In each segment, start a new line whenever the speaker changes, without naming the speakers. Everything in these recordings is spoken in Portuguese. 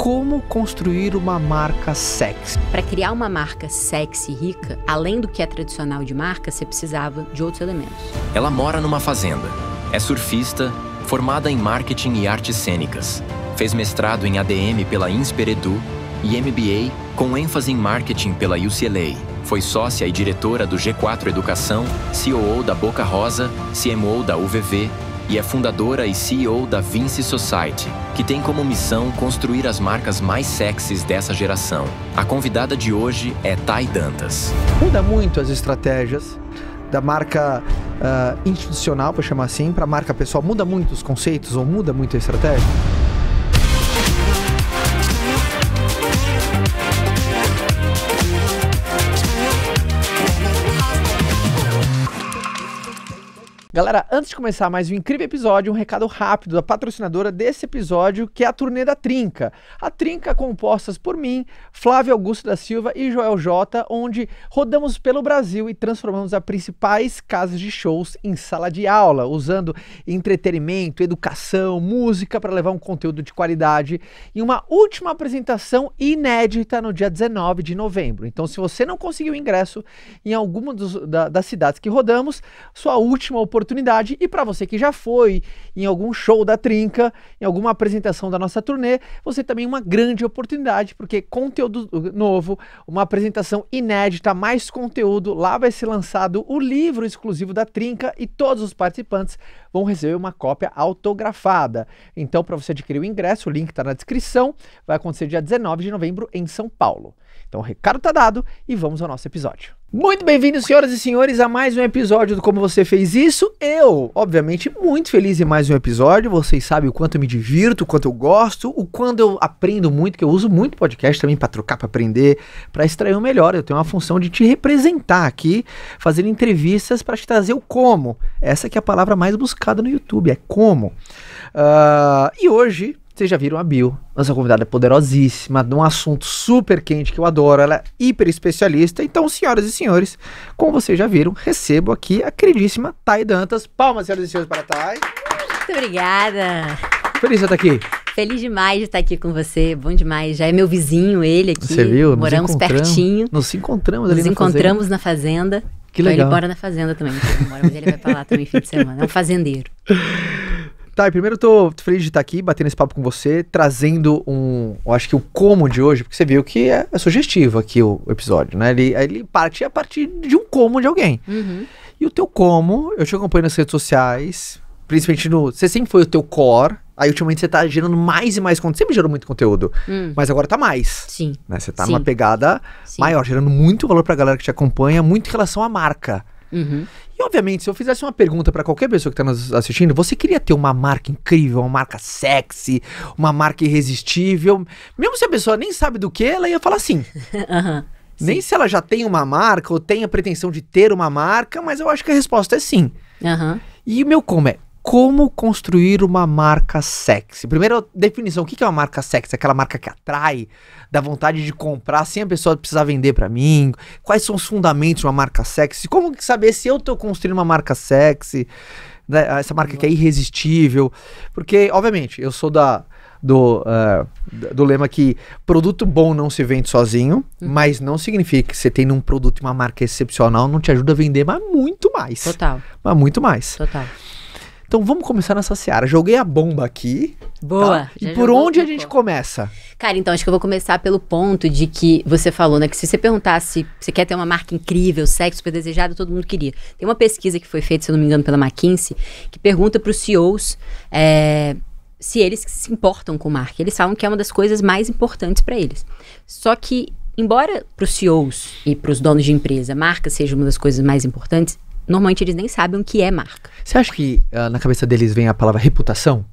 como construir uma marca sexy.
Para criar uma marca sexy e rica, além do que é tradicional de marca, você precisava de outros elementos. Ela
mora numa fazenda, é surfista, formada em marketing e artes cênicas, fez mestrado em ADM pela Insper Edu e MBA com ênfase em marketing pela UCLA. Foi sócia e diretora do G4 Educação, CEO da Boca Rosa, CMO da UVV e é fundadora e CEO da Vinci Society, que tem como missão construir as marcas mais sexys dessa geração. A convidada de hoje é Thay Dantas. Muda muito as estratégias da marca uh, institucional, para chamar assim, para a marca pessoal. Muda muito os conceitos ou muda muito a estratégia? Galera, antes de começar mais um incrível episódio, um recado rápido da patrocinadora desse episódio, que é a turnê da Trinca. A Trinca compostas por mim, Flávio Augusto da Silva e Joel Jota, onde rodamos pelo Brasil e transformamos as principais casas de shows em sala de aula, usando entretenimento, educação, música para levar um conteúdo de qualidade e uma última apresentação inédita no dia 19 de novembro. Então, se você não conseguiu ingresso em alguma dos, da, das cidades que rodamos, sua última oportunidade oportunidade. E para você que já foi em algum show da Trinca, em alguma apresentação da nossa turnê, você também é uma grande oportunidade, porque conteúdo novo, uma apresentação inédita, mais conteúdo. Lá vai ser lançado o livro exclusivo da Trinca e todos os participantes vão receber uma cópia autografada. Então, para você adquirir o ingresso, o link está na descrição. Vai acontecer dia 19 de novembro em São Paulo. Então, o recado está dado e vamos ao nosso episódio. Muito bem-vindos, senhoras e senhores, a mais um episódio do Como Você Fez Isso. Eu, obviamente, muito feliz em mais um episódio. Vocês sabem o quanto eu me divirto, o quanto eu gosto, o quanto eu aprendo muito, que eu uso muito podcast também para trocar, para aprender, para extrair o melhor. Eu tenho uma função de te representar aqui, fazendo entrevistas para te trazer o como. Essa que é a palavra mais buscada no YouTube, é como. Uh, e hoje vocês já viram a Bill. Nossa convidada é poderosíssima, num um assunto super quente que eu adoro. Ela é hiper especialista. Então, senhoras e senhores, como vocês já viram, recebo aqui a queridíssima Thay Dantas. Palmas, senhoras e senhores, para a Thay.
Muito obrigada. Feliz de estar aqui. Feliz demais de estar aqui com você. Bom demais. Já é meu vizinho, ele aqui. Você viu? Nos Moramos pertinho.
Nos encontramos ali Nos na encontramos
fazenda. na fazenda. Que legal. Então ele mora na fazenda também. Ele mora, mas ele vai pra lá também fim de semana. É um fazendeiro.
Tá, primeiro eu tô feliz de estar tá aqui, batendo esse papo com você, trazendo um. Eu acho que o como de hoje, porque você viu que é, é sugestivo aqui o episódio, né? Ele, ele parte a partir de um como de alguém. Uhum. E o teu como, eu te acompanho nas redes sociais, principalmente no. Você sempre foi o teu core. Aí ultimamente você tá gerando mais e mais conteúdo. Sempre gerou muito conteúdo. Hum. Mas agora tá mais. Sim. Né? Você tá Sim. numa pegada Sim. maior, gerando muito valor pra galera que te acompanha, muito em relação à marca. Uhum. E, obviamente, se eu fizesse uma pergunta para qualquer pessoa que tá nos assistindo, você queria ter uma marca incrível, uma marca sexy, uma marca irresistível. Mesmo se a pessoa nem sabe do que, ela ia falar assim. Aham. uhum. Sim. Nem se ela já tem uma marca ou tem a pretensão de ter uma marca, mas eu acho que a resposta é sim. Uhum. E o meu como é, como construir uma marca sexy? Primeiro, definição: o que é uma marca sexy? Aquela marca que atrai, dá vontade de comprar sem a pessoa precisar vender para mim? Quais são os fundamentos de uma marca sexy? Como saber se eu estou construindo uma marca sexy? Né? Essa marca que é irresistível? Porque, obviamente, eu sou da, do, uh, do lema que produto bom não se vende sozinho, uhum. mas não significa que você tendo um produto e uma marca excepcional não te ajuda a vender, mas muito mais. Total. Mas muito mais. Total. Então vamos começar nessa seara. Joguei a bomba aqui. Tá?
Boa. Tá? E por onde a
gente começa?
Cara, então acho que eu vou começar pelo ponto de que você falou, né? Que se você perguntasse você quer ter uma marca incrível, sexo super desejado, todo mundo queria. Tem uma pesquisa que foi feita, se eu não me engano, pela McKinsey, que pergunta para os CEOs. É, se eles se importam com marca, eles falam que é uma das coisas mais importantes para eles. Só que embora para os CEOs e para os donos de empresa marca seja uma das coisas mais importantes, Normalmente eles nem sabem o que é marca. Você acha que uh, na
cabeça deles vem a palavra reputação?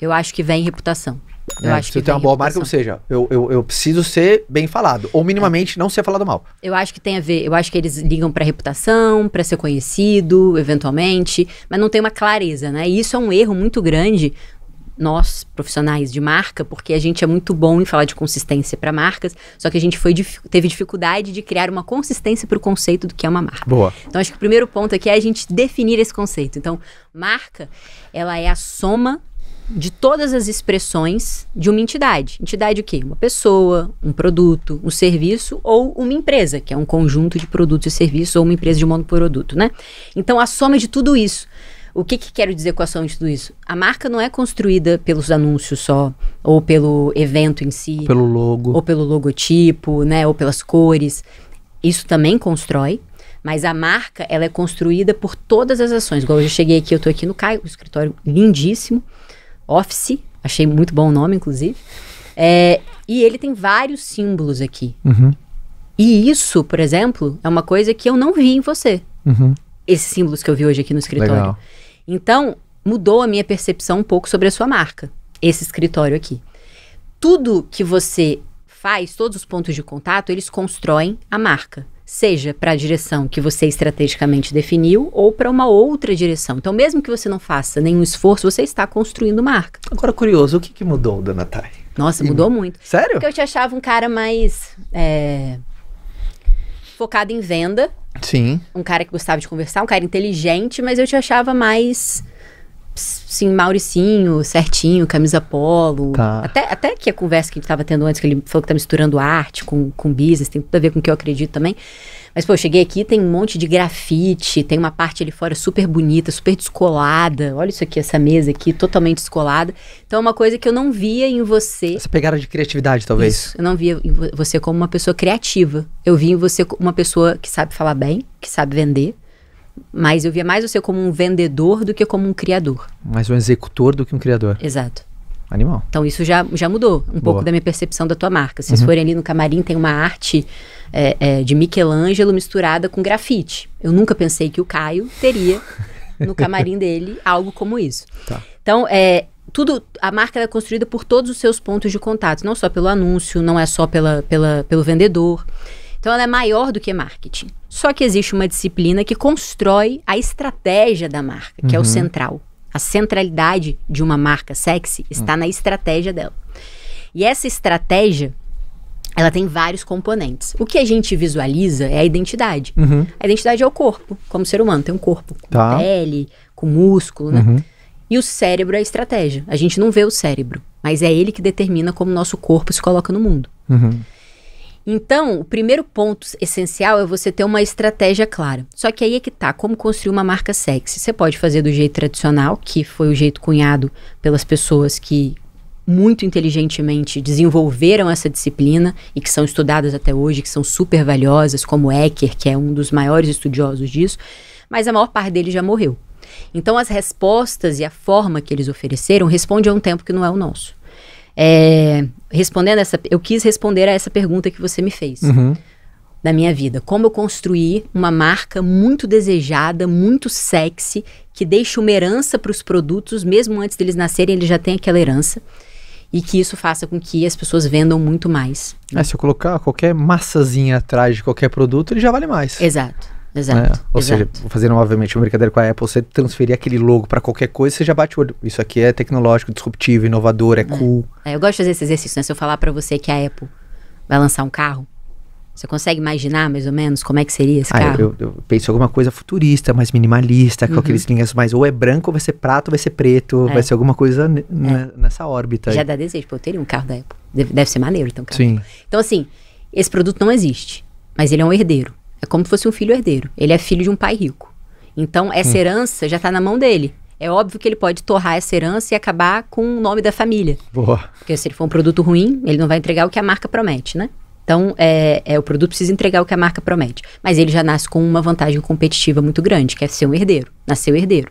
Eu acho que vem reputação. Eu é, acho que eu tenho
uma boa marca, ou seja, eu, eu, eu, preciso ser bem falado, ou minimamente é. não ser falado mal.
Eu acho que tem a ver, eu acho que eles ligam para reputação, para ser conhecido, eventualmente, mas não tem uma clareza, né? E isso é um erro muito grande nós, profissionais de marca, porque a gente é muito bom em falar de consistência para marcas, só que a gente foi, teve dificuldade de criar uma consistência para o conceito do que é uma marca. Boa. Então, acho que o primeiro ponto aqui é a gente definir esse conceito. Então, marca, ela é a soma de todas as expressões de uma entidade. Entidade o quê? Uma pessoa, um produto, um serviço ou uma empresa, que é um conjunto de produtos e serviços ou uma empresa de monoproduto, né? Então, a soma de tudo isso o que, que quero dizer com a ação de tudo isso? A marca não é construída pelos anúncios só, ou pelo evento em si. Ou pelo logo. Ou pelo logotipo, né? Ou pelas cores. Isso também constrói, mas a marca, ela é construída por todas as ações. Igual eu cheguei aqui, eu estou aqui no Caio, um escritório lindíssimo. Office, achei muito bom o nome, inclusive. É, e ele tem vários símbolos aqui. Uhum. E isso, por exemplo, é uma coisa que eu não vi em você. Uhum. Esses símbolos que eu vi hoje aqui no escritório. Legal. Então, mudou a minha percepção um pouco sobre a sua marca, esse escritório aqui. Tudo que você faz, todos os pontos de contato, eles constroem a marca seja para a direção que você estrategicamente definiu ou para uma outra direção. Então, mesmo que você não faça nenhum esforço, você está construindo marca. Agora, curioso, o que, que mudou, Dona Thay? Nossa, e... mudou muito. Sério? Porque eu te achava um cara mais é... focado em venda. Sim. Um cara que gostava de conversar, um cara inteligente, mas eu te achava mais. Sim, Mauricinho, certinho, camisa polo. Tá. Até, até que a conversa que a gente tava tendo antes, que ele falou que tá misturando arte com, com business, tem tudo a ver com o que eu acredito também. Mas, pô, eu cheguei aqui, tem um monte de grafite, tem uma parte ali fora super bonita, super descolada. Olha isso aqui, essa mesa aqui, totalmente descolada. Então, é uma coisa que eu não via em você. Essa pegada de criatividade, talvez. Isso, eu não via em você como uma pessoa criativa. Eu via em você uma pessoa que sabe falar bem, que sabe vender. Mas eu via mais você como um vendedor do que como um criador.
Mais um executor do que um criador. Exato. Animal.
Então isso já, já mudou um Boa. pouco da minha percepção da tua marca. Se uhum. vocês forem ali no camarim, tem uma arte é, é, de Michelangelo misturada com grafite. Eu nunca pensei que o Caio teria no camarim dele algo como isso. Tá. Então, é, tudo a marca é construída por todos os seus pontos de contato, não só pelo anúncio, não é só pela, pela, pelo vendedor. Então ela é maior do que marketing. Só que existe uma disciplina que constrói a estratégia da marca, que uhum. é o uhum. central. A centralidade de uma marca sexy está hum. na estratégia dela. E essa estratégia, ela tem vários componentes. O que a gente visualiza é a identidade. Uhum. A identidade é o corpo, como ser humano, tem um corpo com tá. pele, com músculo, né? Uhum. E o cérebro é a estratégia. A gente não vê o cérebro, mas é ele que determina como o nosso corpo se coloca no mundo. Uhum. Então, o primeiro ponto essencial é você ter uma estratégia clara. Só que aí é que tá, como construir uma marca sexy. Você pode fazer do jeito tradicional, que foi o jeito cunhado pelas pessoas que muito inteligentemente desenvolveram essa disciplina e que são estudadas até hoje, que são super valiosas, como Ecker, que é um dos maiores estudiosos disso, mas a maior parte deles já morreu. Então, as respostas e a forma que eles ofereceram responde a um tempo que não é o nosso. É, respondendo essa, eu quis responder a essa pergunta que você me fez uhum. da minha vida. Como eu construí uma marca muito desejada, muito sexy, que deixa uma herança para os produtos, mesmo antes deles nascerem, eles já têm aquela herança. E que isso faça com que as pessoas vendam muito mais.
Né? É, se eu colocar qualquer massazinha atrás de qualquer produto, ele já vale mais. Exato.
Exato. Né? Ou exato.
seja, fazendo obviamente uma brincadeira com a Apple, você transferir aquele logo para qualquer coisa, você já bate o olho. Isso aqui é tecnológico, disruptivo, inovador, é, é. cool.
É, eu gosto de fazer esse exercício, né? Se eu falar para você que a Apple vai lançar um carro, você consegue imaginar mais ou menos como é que seria esse ah, carro? Eu,
eu penso em alguma coisa futurista, mais minimalista, uhum. com aqueles linhas mais ou é branco, vai ser prato, vai ser preto, é. vai ser alguma coisa é. Né, nessa órbita. Já aí. dá
desejo, pô, eu teria um carro da Apple. Deve, deve ser maneiro, então, cara. Sim. Então, assim, esse produto não existe, mas ele é um herdeiro. É como se fosse um filho herdeiro. Ele é filho de um pai rico. Então, essa hum. herança já está na mão dele. É óbvio que ele pode torrar essa herança e acabar com o nome da família. Boa. Porque se ele for um produto ruim, ele não vai entregar o que a marca promete, né? Então, é, é, o produto precisa entregar o que a marca promete. Mas ele já nasce com uma vantagem competitiva muito grande, que é ser um herdeiro, nascer um herdeiro.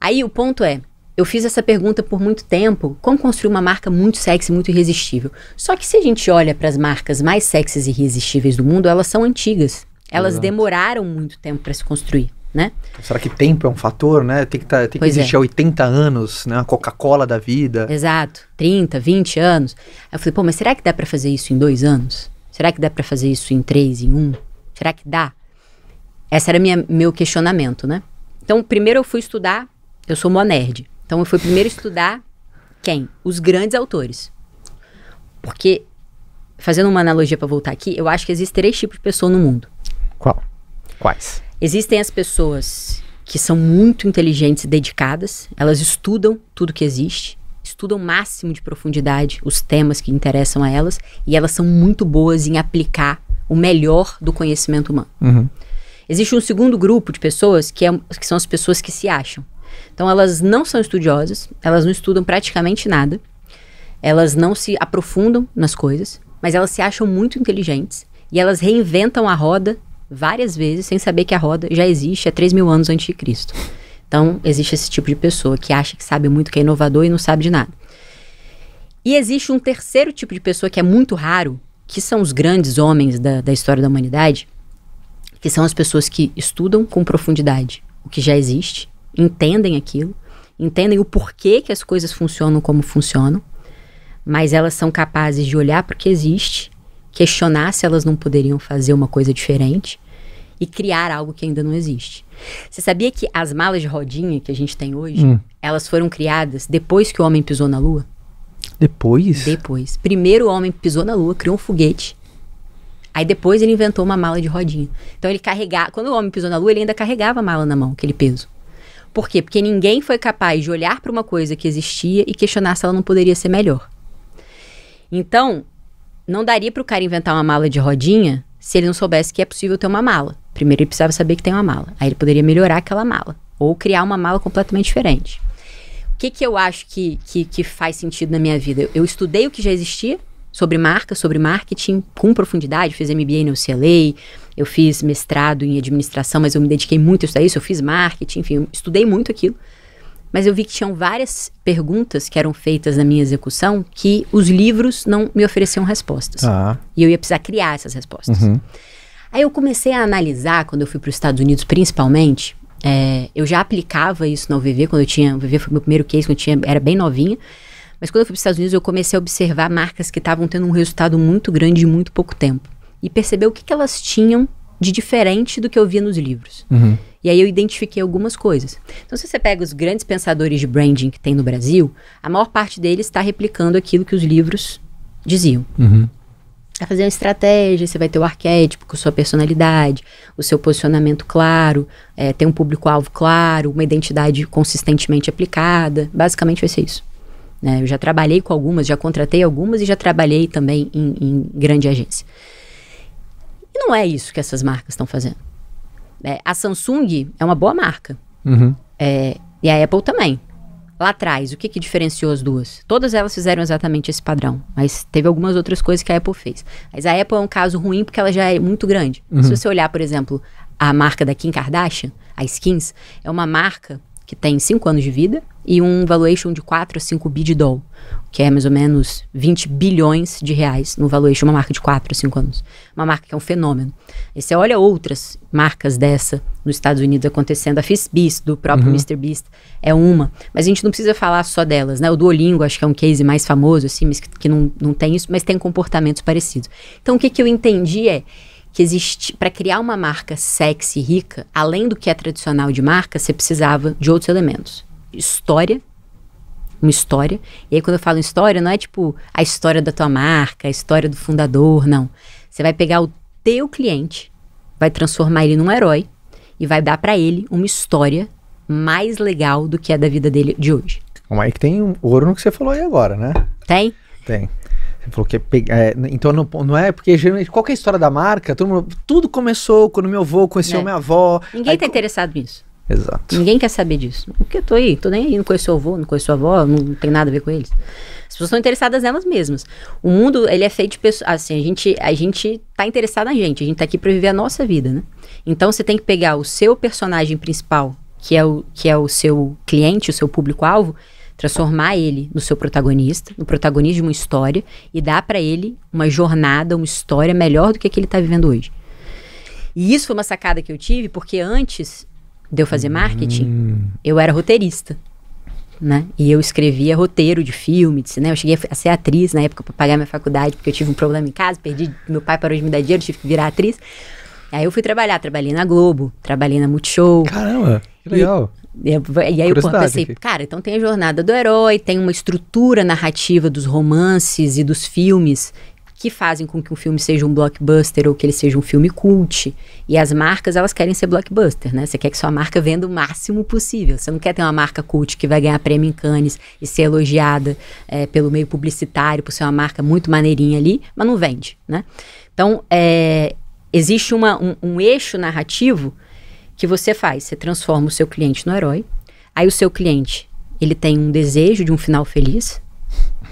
Aí o ponto é, eu fiz essa pergunta por muito tempo, como construir uma marca muito sexy, muito irresistível. Só que se a gente olha para as marcas mais sexys e irresistíveis do mundo, elas são antigas. Elas Exato. demoraram muito tempo para se construir. Né?
Será que tempo é um fator, né? Tem que, tá, tem que é. existir é. 80 anos, né? A Coca-Cola da vida.
Exato. 30, 20 anos. Aí eu falei, pô, mas será que dá para fazer isso em dois anos? Será que dá para fazer isso em três, em um? Será que dá? Esse era minha, meu questionamento, né? Então, primeiro eu fui estudar, eu sou mó nerd. Então, eu fui primeiro estudar quem? Os grandes autores. Porque, fazendo uma analogia para voltar aqui, eu acho que existem três tipos de pessoa no mundo. Qual? Quais? Existem as pessoas que são muito inteligentes e dedicadas, elas estudam tudo que existe, estudam o máximo de profundidade os temas que interessam a elas e elas são muito boas em aplicar o melhor do conhecimento humano. Uhum. Existe um segundo grupo de pessoas que, é, que são as pessoas que se acham. Então, elas não são estudiosas, elas não estudam praticamente nada, elas não se aprofundam nas coisas, mas elas se acham muito inteligentes e elas reinventam a roda várias vezes sem saber que a roda já existe há 3 mil anos antes de Cristo. Então, existe esse tipo de pessoa que acha que sabe muito, que é inovador e não sabe de nada. E existe um terceiro tipo de pessoa que é muito raro, que são os grandes homens da, da história da humanidade, que são as pessoas que estudam com profundidade o que já existe, entendem aquilo, entendem o porquê que as coisas funcionam como funcionam, mas elas são capazes de olhar para o que existe questionar se elas não poderiam fazer uma coisa diferente e criar algo que ainda não existe. Você sabia que as malas de rodinha que a gente tem hoje, hum. elas foram criadas depois que o homem pisou na lua?
Depois? Depois.
Primeiro o homem pisou na lua, criou um foguete. Aí depois ele inventou uma mala de rodinha. Então ele carregava, quando o homem pisou na lua, ele ainda carregava a mala na mão, aquele peso. Por quê? Porque ninguém foi capaz de olhar para uma coisa que existia e questionar se ela não poderia ser melhor. Então, não daria para o cara inventar uma mala de rodinha se ele não soubesse que é possível ter uma mala. Primeiro ele precisava saber que tem uma mala. Aí ele poderia melhorar aquela mala. Ou criar uma mala completamente diferente. O que, que eu acho que, que, que faz sentido na minha vida? Eu, eu estudei o que já existia sobre marca, sobre marketing com profundidade. Fiz MBA na UCLA, eu fiz mestrado em administração, mas eu me dediquei muito a estudar isso. Eu fiz marketing, enfim, estudei muito aquilo mas eu vi que tinham várias perguntas que eram feitas na minha execução que os livros não me ofereciam respostas. Ah. E eu ia precisar criar essas respostas. Uhum. Aí eu comecei a analisar, quando eu fui para os Estados Unidos principalmente, é, eu já aplicava isso na UVV, quando eu tinha. UVV foi meu primeiro case, quando eu tinha, era bem novinha. Mas quando eu fui para os Estados Unidos, eu comecei a observar marcas que estavam tendo um resultado muito grande em muito pouco tempo. E perceber o que, que elas tinham de diferente do que eu via nos livros. Uhum. E aí eu identifiquei algumas coisas. Então, se você pega os grandes pensadores de branding que tem no Brasil, a maior parte deles está replicando aquilo que os livros diziam. Uhum. Vai tá fazer uma estratégia, você vai ter o arquétipo com sua personalidade, o seu posicionamento claro, é, ter um público-alvo claro, uma identidade consistentemente aplicada. Basicamente vai ser isso. Né? Eu já trabalhei com algumas, já contratei algumas e já trabalhei também em, em grande agência não é isso que essas marcas estão fazendo. É, a Samsung é uma boa marca. Uhum. É, e a Apple também. Lá atrás, o que, que diferenciou as duas? Todas elas fizeram exatamente esse padrão, mas teve algumas outras coisas que a Apple fez. Mas a Apple é um caso ruim porque ela já é muito grande. Uhum. Se você olhar, por exemplo, a marca da Kim Kardashian, a Skins, é uma marca que tem 5 anos de vida, e um valuation de 4 a 5 bi de doll, que é mais ou menos 20 bilhões de reais no valuation, uma marca de 4 a 5 anos. Uma marca que é um fenômeno. E você olha outras marcas dessa nos Estados Unidos acontecendo, a Fitbits, do próprio uhum. Beast é uma. Mas a gente não precisa falar só delas, né? O Duolingo, acho que é um case mais famoso, assim, mas que, que não, não tem isso, mas tem comportamentos parecidos. Então, o que, que eu entendi é que existe para criar uma marca sexy rica, além do que é tradicional de marca, você precisava de outros elementos. História, uma história. E aí quando eu falo história, não é tipo a história da tua marca, a história do fundador, não. Você vai pegar o teu cliente, vai transformar ele num herói e vai dar para ele uma história mais legal do que a da vida dele de hoje.
Calma aí que tem ouro no que você falou aí agora, né? Tem. Tem falou que é, é então não, não é porque geralmente qualquer é história da marca, mundo, tudo começou quando meu avô conheceu é. minha
avó. Ninguém tá interessado nisso. Exato. Ninguém quer saber disso. Porque eu tô aí, tô nem aí, não conheço o avô, não conheço a avó, não tem nada a ver com eles. As pessoas estão interessadas nelas mesmas. O mundo, ele é feito de pessoas, assim, a gente, a gente tá interessado na gente, a gente tá aqui para viver a nossa vida, né? Então você tem que pegar o seu personagem principal, que é o, que é o seu cliente, o seu público-alvo, transformar ele no seu protagonista, no protagonista de uma história e dar para ele uma jornada, uma história melhor do que a que ele está vivendo hoje. E isso foi uma sacada que eu tive porque antes de eu fazer marketing, hum. eu era roteirista. Né? E eu escrevia roteiro de filme, de cinema. Eu cheguei a ser atriz na época para pagar minha faculdade, porque eu tive um problema em casa, perdi, meu pai parou de me dar dinheiro, tive que virar atriz. Aí eu fui trabalhar, trabalhei na Globo, trabalhei na Multishow. Caramba, que legal. E, é, e aí eu pensei, aqui. cara, então tem a jornada do herói, tem uma estrutura narrativa dos romances e dos filmes que fazem com que um filme seja um blockbuster ou que ele seja um filme cult. E as marcas, elas querem ser blockbuster, né? Você quer que sua marca venda o máximo possível. Você não quer ter uma marca cult que vai ganhar prêmio em Cannes e ser elogiada é, pelo meio publicitário por ser uma marca muito maneirinha ali, mas não vende, né? Então, é, existe uma, um, um eixo narrativo que você faz? Você transforma o seu cliente no herói. Aí o seu cliente, ele tem um desejo de um final feliz,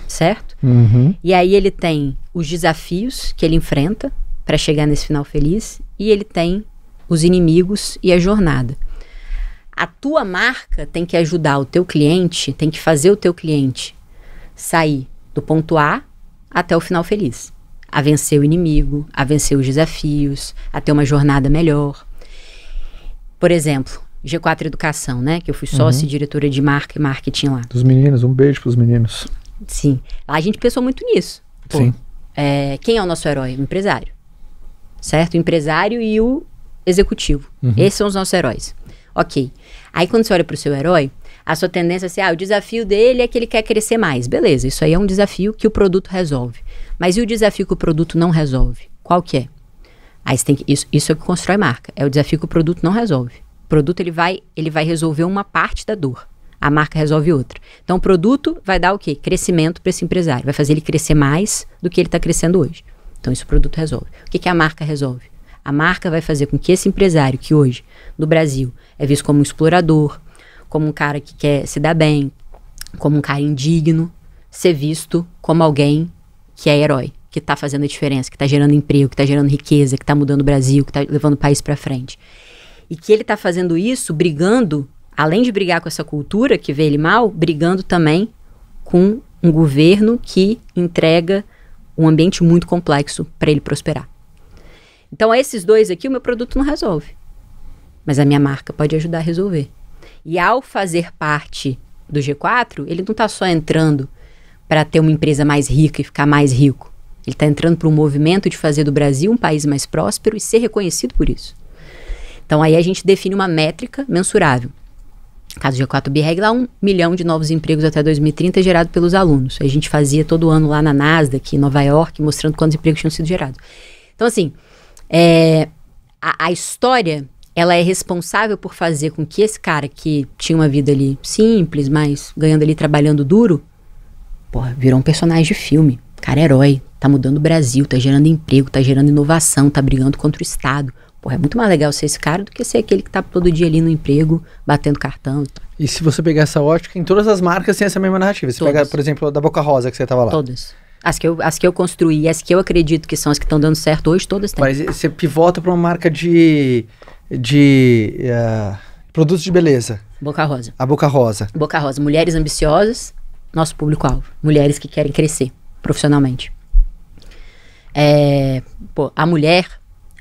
certo? Uhum. E aí ele tem os desafios que ele enfrenta para chegar nesse final feliz e ele tem os inimigos e a jornada. A tua marca tem que ajudar o teu cliente, tem que fazer o teu cliente sair do ponto A até o final feliz, a vencer o inimigo, a vencer os desafios, a ter uma jornada melhor. Por exemplo, G4 Educação, né? Que eu fui sócia uhum. diretora de marca e marketing lá.
Dos meninos, um beijo para os meninos.
Sim. Lá a gente pensou muito nisso. Pô, Sim. É, quem é o nosso herói? O empresário. Certo? O empresário e o executivo. Uhum. Esses são os nossos heróis. Ok. Aí quando você olha para o seu herói, a sua tendência é ser, assim, ah, o desafio dele é que ele quer crescer mais. Beleza, isso aí é um desafio que o produto resolve. Mas e o desafio que o produto não resolve? Qual que é? Aí tem que, isso, isso é o que constrói marca. É o desafio que o produto não resolve. O produto ele vai, ele vai resolver uma parte da dor. A marca resolve outra. Então, o produto vai dar o quê? Crescimento para esse empresário. Vai fazer ele crescer mais do que ele está crescendo hoje. Então, isso o produto resolve. O que, que a marca resolve? A marca vai fazer com que esse empresário, que hoje, no Brasil, é visto como um explorador, como um cara que quer se dar bem, como um cara indigno, ser visto como alguém que é herói que está fazendo a diferença, que está gerando emprego, que está gerando riqueza, que está mudando o Brasil, que está levando o país para frente. E que ele está fazendo isso brigando, além de brigar com essa cultura que vê ele mal, brigando também com um governo que entrega um ambiente muito complexo para ele prosperar. Então, esses dois aqui, o meu produto não resolve. Mas a minha marca pode ajudar a resolver. E ao fazer parte do G4, ele não está só entrando para ter uma empresa mais rica e ficar mais rico. Ele está entrando para um movimento de fazer do Brasil um país mais próspero e ser reconhecido por isso. Então aí a gente define uma métrica mensurável. No caso do G4 b lá um milhão de novos empregos até 2030 gerado pelos alunos. A gente fazia todo ano lá na Nasdaq, em Nova York, mostrando quantos empregos tinham sido gerados. Então, assim, é, a, a história ela é responsável por fazer com que esse cara que tinha uma vida ali simples, mas ganhando ali trabalhando duro, porra, virou um personagem de filme cara é herói, tá mudando o Brasil, tá gerando emprego, tá gerando inovação, tá brigando contra o Estado. Pô, é muito mais legal ser esse cara do que ser aquele que tá todo dia ali no emprego, batendo cartão e se você pegar essa ótica, em todas
as marcas tem essa mesma narrativa. Você pegar, por exemplo, a da Boca Rosa que você tava lá. Todas.
As que, eu, as que eu construí, as que eu acredito que são as que estão dando certo hoje, todas
têm. Mas você pivota para uma marca de. de. Uh, produtos de beleza. Boca Rosa. A Boca Rosa.
Boca Rosa. Mulheres ambiciosas, nosso público-alvo. Mulheres que querem crescer profissionalmente. É, pô, a mulher,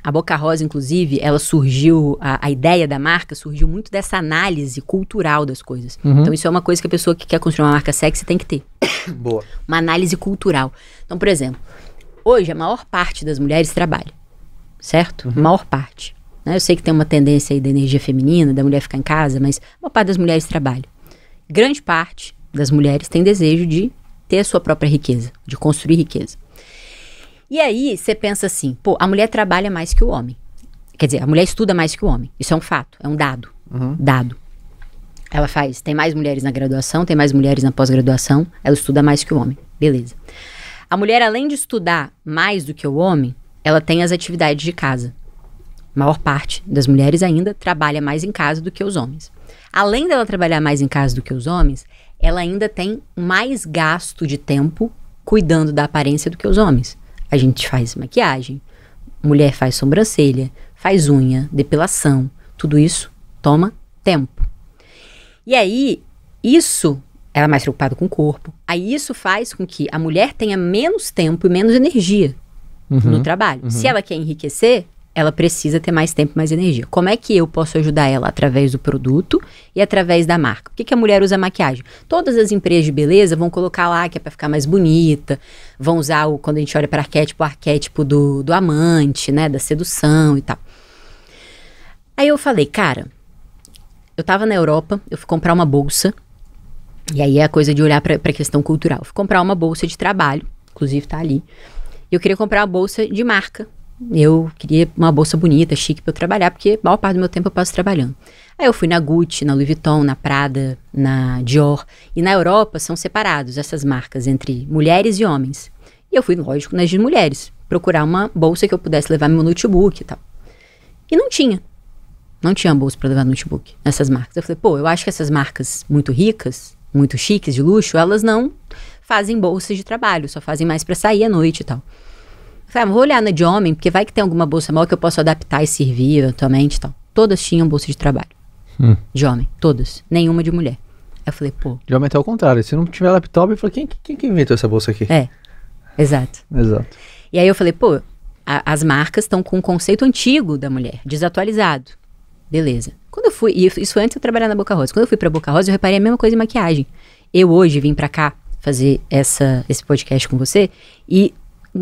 a Boca Rosa, inclusive, ela surgiu, a, a, ideia da marca surgiu muito dessa análise cultural das coisas. Uhum. Então, isso é uma coisa que a pessoa que quer construir uma marca sexy tem que ter. Boa. Uma análise cultural. Então, por exemplo, hoje a maior parte das mulheres trabalha, certo? Uhum. maior parte. Né? Eu sei que tem uma tendência aí da energia feminina, da mulher ficar em casa, mas a maior parte das mulheres trabalha. Grande parte das mulheres tem desejo de ter sua própria riqueza, de construir riqueza. E aí você pensa assim, pô, a mulher trabalha mais que o homem. Quer dizer, a mulher estuda mais que o homem. Isso é um fato, é um dado. Uhum. Dado. Ela faz, tem mais mulheres na graduação, tem mais mulheres na pós-graduação, ela estuda mais que o homem. Beleza. A mulher, além de estudar mais do que o homem, ela tem as atividades de casa. A maior parte das mulheres ainda trabalha mais em casa do que os homens. Além dela trabalhar mais em casa do que os homens, ela ainda tem mais gasto de tempo cuidando da aparência do que os homens. A gente faz maquiagem, mulher faz sobrancelha, faz unha, depilação, tudo isso toma tempo. E aí, isso, ela é mais preocupada com o corpo, aí isso faz com que a mulher tenha menos tempo e menos energia uhum, no trabalho. Uhum. Se ela quer enriquecer, ela precisa ter mais tempo, mais energia. Como é que eu posso ajudar ela através do produto e através da marca? Por que, que a mulher usa maquiagem? Todas as empresas de beleza vão colocar lá que é para ficar mais bonita, vão usar o quando a gente olha para arquétipo, o arquétipo do, do amante, né, da sedução e tal. Aí eu falei, cara, eu tava na Europa, eu fui comprar uma bolsa. E aí é a coisa de olhar para a questão cultural. Eu fui comprar uma bolsa de trabalho, inclusive tá ali. Eu queria comprar uma bolsa de marca eu queria uma bolsa bonita, chique para eu trabalhar, porque a maior parte do meu tempo eu passo trabalhando. Aí eu fui na Gucci, na Louis Vuitton, na Prada, na Dior. E na Europa são separados essas marcas entre mulheres e homens. E eu fui, lógico, nas de mulheres, procurar uma bolsa que eu pudesse levar meu notebook e tal. E não tinha. Não tinha bolsa para levar notebook nessas marcas. Eu falei, pô, eu acho que essas marcas muito ricas, muito chiques, de luxo, elas não fazem bolsas de trabalho, só fazem mais para sair à noite e tal. Falei, ah, vou olhar na de homem, porque vai que tem alguma bolsa maior que eu posso adaptar e servir eventualmente e tal. Todas tinham bolsa de trabalho. Hum. De homem, todas. Nenhuma de mulher. Aí eu falei, pô. De homem é
até o contrário. Se não tiver laptop, eu falei, quem, quem, quem inventou essa bolsa aqui? É. Exato. Exato.
E aí eu falei, pô, a, as marcas estão com um conceito antigo da mulher, desatualizado. Beleza. Quando eu fui, e isso foi antes de eu trabalhar na Boca Rosa. Quando eu fui pra Boca Rosa, eu reparei a mesma coisa em maquiagem. Eu hoje vim pra cá fazer essa, esse podcast com você e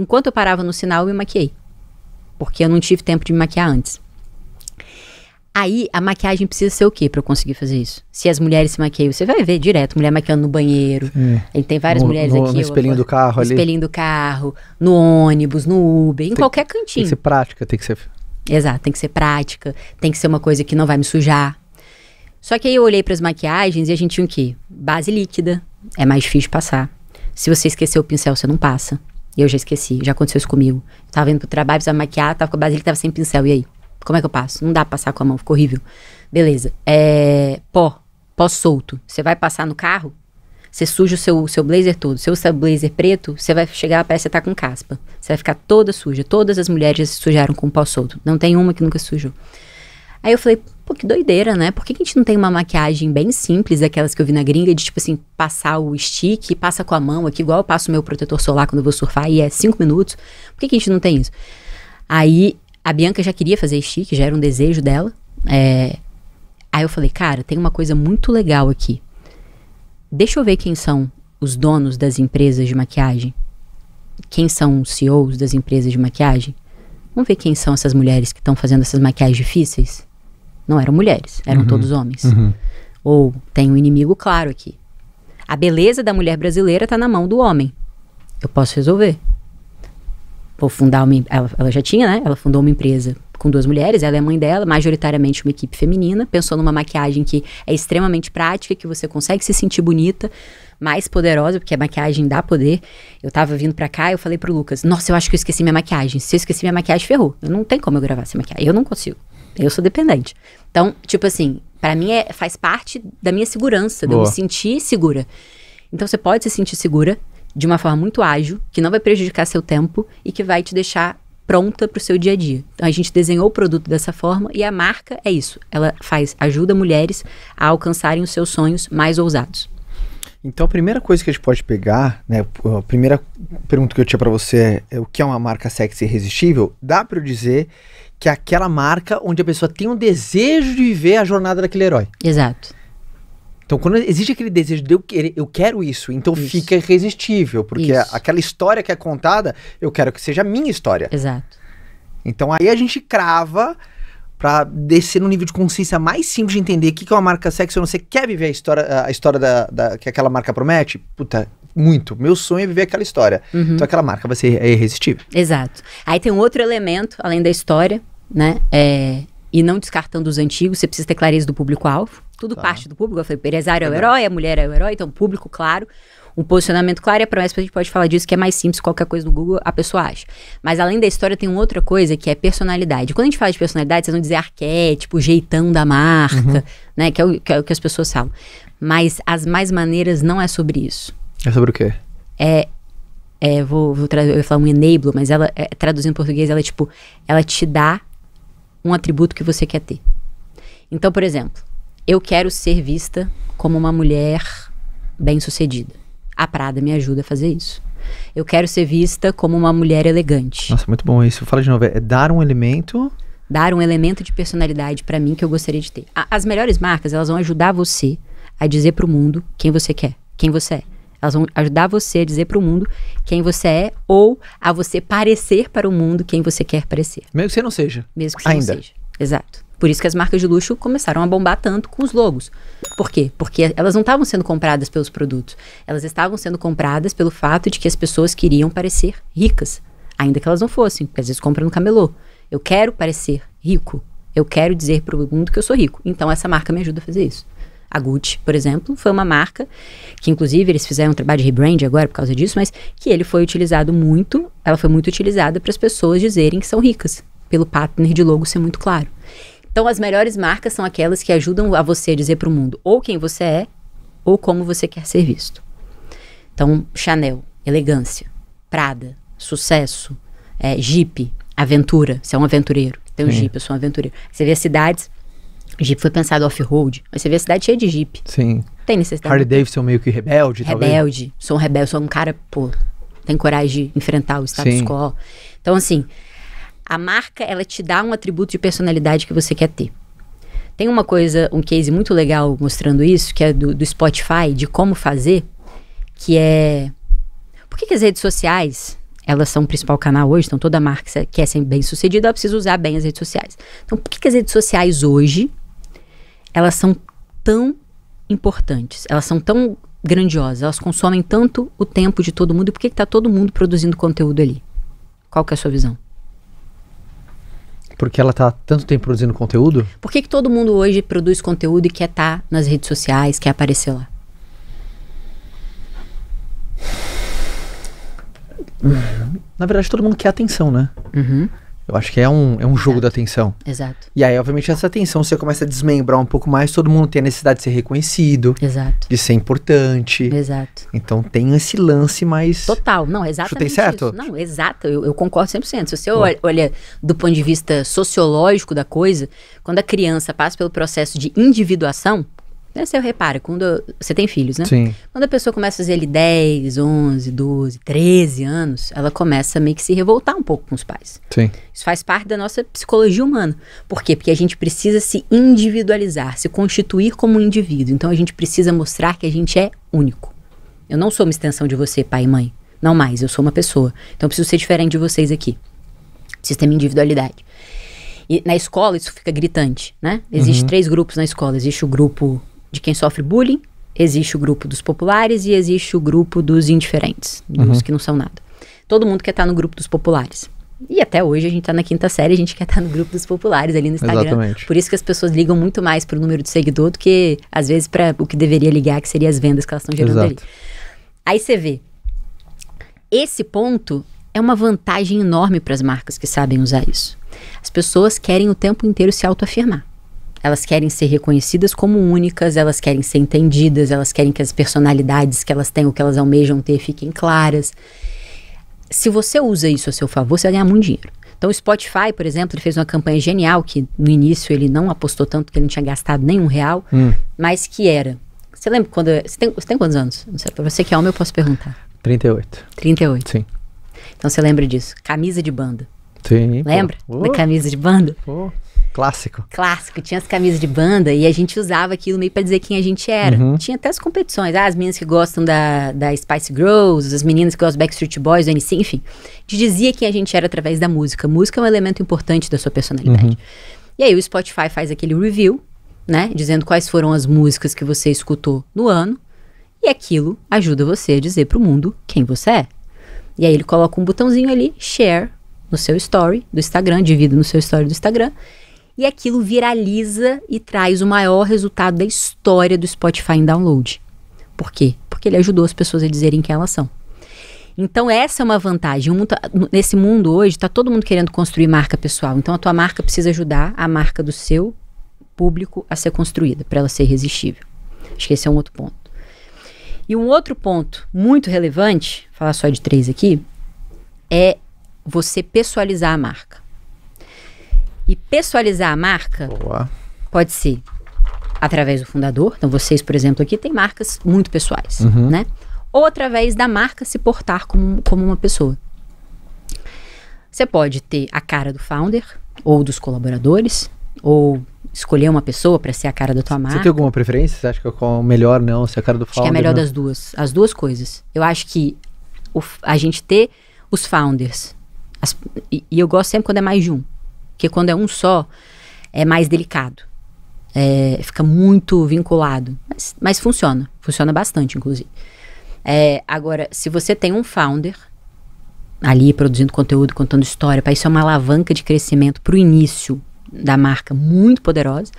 enquanto eu parava no sinal, eu me maquiei. Porque eu não tive tempo de me maquiar antes. Aí a maquiagem precisa ser o quê para eu conseguir fazer isso? Se as mulheres se maquiam, você vai ver direto, mulher maquiando no banheiro. É. tem várias no, mulheres no, aqui. No espelhinho do carro no ali. espelhinho do carro, no ônibus, no Uber, em tem, qualquer cantinho. Tem que ser prática, tem que ser. Exato, tem que ser prática, tem que ser uma coisa que não vai me sujar. Só que aí eu olhei para as maquiagens e a gente tinha o quê? Base líquida, é mais difícil de passar. Se você esquecer o pincel, você não passa. E eu já esqueci, já aconteceu isso comigo. tava indo pro trabalho, precisava maquiar, tava com a Basílica, tava sem pincel. E aí? Como é que eu passo? Não dá pra passar com a mão, ficou horrível. Beleza. É, pó. Pó solto. Você vai passar no carro? Você suja o seu, seu blazer todo. Se seu blazer preto, você vai chegar, parece que você tá com caspa. Você vai ficar toda suja. Todas as mulheres já se sujaram com pó solto. Não tem uma que nunca sujou. Aí eu falei, Pô, que doideira, né? Por que, a gente não tem uma maquiagem bem simples, aquelas que eu vi na gringa, de tipo assim, passar o stick, passa com a mão aqui, igual eu passo meu protetor solar quando eu vou surfar e é cinco minutos. Por que, que a gente não tem isso? Aí a Bianca já queria fazer stick, já era um desejo dela. É... Aí eu falei, cara, tem uma coisa muito legal aqui. Deixa eu ver quem são os donos das empresas de maquiagem. Quem são os CEOs das empresas de maquiagem? Vamos ver quem são essas mulheres que estão fazendo essas maquiagens difíceis? Não eram mulheres, eram uhum. todos homens. Uhum. Ou tem um inimigo claro aqui. A beleza da mulher brasileira está na mão do homem. Eu posso resolver. Vou fundar uma. Ela, ela, já tinha, né? Ela fundou uma empresa com duas mulheres, ela é mãe dela, majoritariamente uma equipe feminina. Pensou numa maquiagem que é extremamente prática, que você consegue se sentir bonita, mais poderosa, porque a maquiagem dá poder. Eu tava vindo pra cá, eu falei pro Lucas: Nossa, eu acho que eu esqueci minha maquiagem. Se eu esqueci minha maquiagem, ferrou. Eu não tem como eu gravar sem maquiagem. Eu não consigo. Eu sou dependente. Então, tipo assim, para mim é, faz parte da minha segurança, Boa. de eu me sentir segura. Então você pode se sentir segura de uma forma muito ágil, que não vai prejudicar seu tempo e que vai te deixar pronta para o seu dia a dia. Então a gente desenhou o produto dessa forma e a marca é isso. Ela faz ajuda mulheres a alcançarem os seus sonhos mais ousados.
Então a primeira coisa que a gente pode pegar, né, a primeira pergunta que eu tinha para você é, é o que é uma marca sexy irresistível? Dá para eu dizer que é aquela marca onde a pessoa tem um desejo de viver a jornada daquele herói. Exato. Então, quando existe aquele desejo de eu, eu quero isso, então isso. fica irresistível, porque isso. aquela história que é contada, eu quero que seja a minha história. Exato. Então, aí a gente crava para descer no nível de consciência mais simples de entender o que, que é uma marca sexy, ou você quer viver a história, a história da, da, que aquela marca promete. Puta, muito. Meu sonho é viver aquela história. Uhum. Então aquela marca vai ser é irresistível.
Exato. Aí tem um outro elemento, além da história, né? É, e não descartando os antigos, você precisa ter clareza do público-alvo. Tudo tá. parte do público. Eu falei, o empresário é o herói, a mulher é o herói, então público, claro. Um posicionamento claro e a promessa, a gente pode falar disso, que é mais simples, qualquer coisa no Google a pessoa acha. Mas além da história, tem outra coisa que é personalidade. Quando a gente fala de personalidade, vocês vão dizer arquétipo, jeitão da marca, uhum. né? Que é, o, que é o que as pessoas falam. Mas as mais maneiras não é sobre isso. É sobre o quê? É. é vou, vou eu ia falar um enable, mas ela, é, traduzindo em português, ela é tipo. Ela te dá um atributo que você quer ter. Então, por exemplo, eu quero ser vista como uma mulher bem-sucedida. A Prada me ajuda a fazer isso. Eu quero ser vista como uma mulher elegante.
Nossa, muito bom isso. Fala de novo. É, é dar um elemento.
Dar um elemento de personalidade para mim que eu gostaria de ter. A, as melhores marcas, elas vão ajudar você a dizer para o mundo quem você quer, quem você é. Elas vão ajudar você a dizer para o mundo quem você é ou a você parecer para o mundo quem você quer parecer. Mesmo que você não seja. Mesmo que você Ainda. não seja. Exato. Por isso que as marcas de luxo começaram a bombar tanto com os logos. Por quê? Porque elas não estavam sendo compradas pelos produtos. Elas estavam sendo compradas pelo fato de que as pessoas queriam parecer ricas. Ainda que elas não fossem, porque às vezes compram no camelô. Eu quero parecer rico. Eu quero dizer para o mundo que eu sou rico. Então essa marca me ajuda a fazer isso a Gucci, por exemplo, foi uma marca que, inclusive, eles fizeram um trabalho de rebrand agora por causa disso, mas que ele foi utilizado muito, ela foi muito utilizada para as pessoas dizerem que são ricas, pelo partner de logo ser muito claro. Então, as melhores marcas são aquelas que ajudam a você a dizer para o mundo ou quem você é ou como você quer ser visto. Então, Chanel, elegância. Prada, sucesso. É, Jeep, aventura. Você é um aventureiro. Tem um Sim. Jeep, eu sou um aventureiro. Você vê as cidades, Jeep foi pensado off-road, mas você vê a cidade cheia de Jeep. Sim. Tem necessidade. Harley Davidson meio que rebelde, Rebelde. Talvez. Sou um rebelde, sou um cara, pô, tem coragem de enfrentar o status quo. Então, assim, a marca, ela te dá um atributo de personalidade que você quer ter. Tem uma coisa, um case muito legal mostrando isso, que é do, do Spotify, de como fazer, que é... Por que, que as redes sociais, elas são o principal canal hoje, então toda marca que quer é ser bem sucedida, ela precisa usar bem as redes sociais. Então, por que, que as redes sociais hoje elas são tão importantes, elas são tão grandiosas, elas consomem tanto o tempo de todo mundo, e por que está todo mundo produzindo conteúdo ali? Qual que é a sua visão?
Porque ela está tanto tempo produzindo conteúdo?
Por que, que todo mundo hoje produz conteúdo e quer estar tá nas redes sociais, quer aparecer lá? Na verdade, todo mundo quer
atenção, né? Uhum. Eu acho que é um, é um jogo Exato. É. da atenção. Exato. E aí, obviamente, essa atenção você começa a desmembrar um pouco mais, todo mundo tem a necessidade de ser reconhecido. Exato. De ser importante. Exato. Então tem esse lance mais. Total,
não, exatamente. Tem certo? Isso. Não, exato, eu, eu concordo 100%. Se você Bom. olha do ponto de vista sociológico da coisa, quando a criança passa pelo processo de individuação, né, você repara, quando você tem filhos, né? Sim. Quando a pessoa começa a fazer ele 10, 11, 12, 13 anos, ela começa meio que se revoltar um pouco com os pais. Sim. Isso faz parte da nossa psicologia humana. Por quê? Porque a gente precisa se individualizar, se constituir como um indivíduo. Então a gente precisa mostrar que a gente é único. Eu não sou uma extensão de você, pai e mãe. Não mais, eu sou uma pessoa. Então eu preciso ser diferente de vocês aqui. Sistema individualidade. E na escola isso fica gritante, né? Existem uhum. três grupos na escola. Existe o grupo de quem sofre bullying, existe o grupo dos populares e existe o grupo dos indiferentes, uhum. dos que não são nada. Todo mundo quer estar no grupo dos populares. E até hoje a gente está na quinta série, a gente quer estar no grupo dos populares ali no Instagram. Exatamente. Por isso que as pessoas ligam muito mais para o número de seguidor do que, às vezes, para o que deveria ligar, que seria as vendas que elas estão gerando Exato. ali. Aí você vê. Esse ponto é uma vantagem enorme para as marcas que sabem usar isso. As pessoas querem o tempo inteiro se autoafirmar elas querem ser reconhecidas como únicas, elas querem ser entendidas, elas querem que as personalidades que elas têm, ou que elas almejam ter, fiquem claras. Se você usa isso a seu favor, você vai ganhar muito dinheiro. Então, o Spotify, por exemplo, ele fez uma campanha genial que no início ele não apostou tanto que ele não tinha gastado nenhum real, hum. mas que era. Você lembra quando. Você tem, você tem quantos anos? Não sei, pra você que é homem, eu posso perguntar.
38. 38. Sim.
Então você lembra disso. Camisa de banda.
Sim. Lembra? Da camisa de banda? Clássico.
Clássico. Tinha as camisas de banda e a gente usava aquilo meio para dizer quem a gente era. Uhum. Tinha até as competições. Ah, as meninas que gostam da, da Spice Girls, as meninas que gostam do Backstreet Boys, do NC, enfim. gente dizia quem a gente era através da música. Música é um elemento importante da sua personalidade. Uhum. E aí o Spotify faz aquele review, né? Dizendo quais foram as músicas que você escutou no ano. E aquilo ajuda você a dizer pro mundo quem você é. E aí ele coloca um botãozinho ali, share no seu story do Instagram, divida no seu story do Instagram, e aquilo viraliza e traz o maior resultado da história do Spotify em download. Por quê? Porque ele ajudou as pessoas a dizerem quem elas são. Então essa é uma vantagem. Mundo, tá, nesse mundo hoje está todo mundo querendo construir marca pessoal. Então a tua marca precisa ajudar a marca do seu público a ser construída para ela ser irresistível. Acho que esse é um outro ponto. E um outro ponto muito relevante, falar só de três aqui, é você pessoalizar a marca. E pessoalizar a marca Boa. pode ser através do fundador. Então, vocês, por exemplo, aqui têm marcas muito pessoais, uhum. né? Ou através da marca se portar como, como uma pessoa. Você pode ter a cara do founder ou dos colaboradores, ou escolher uma pessoa para ser a cara da tua marca. Você tem alguma preferência? Você acha que é, é melhor não? ser é a cara do founder? Acho que é melhor não? das duas, as duas coisas. Eu acho que o, a gente ter os founders as, e, e eu gosto sempre quando é mais de um. Porque quando é um só, é mais delicado. É, fica muito vinculado. Mas, mas, funciona. Funciona bastante, inclusive. É, agora, se você tem um founder ali produzindo conteúdo, contando história, para isso é uma alavanca de crescimento para o início da marca muito poderosa.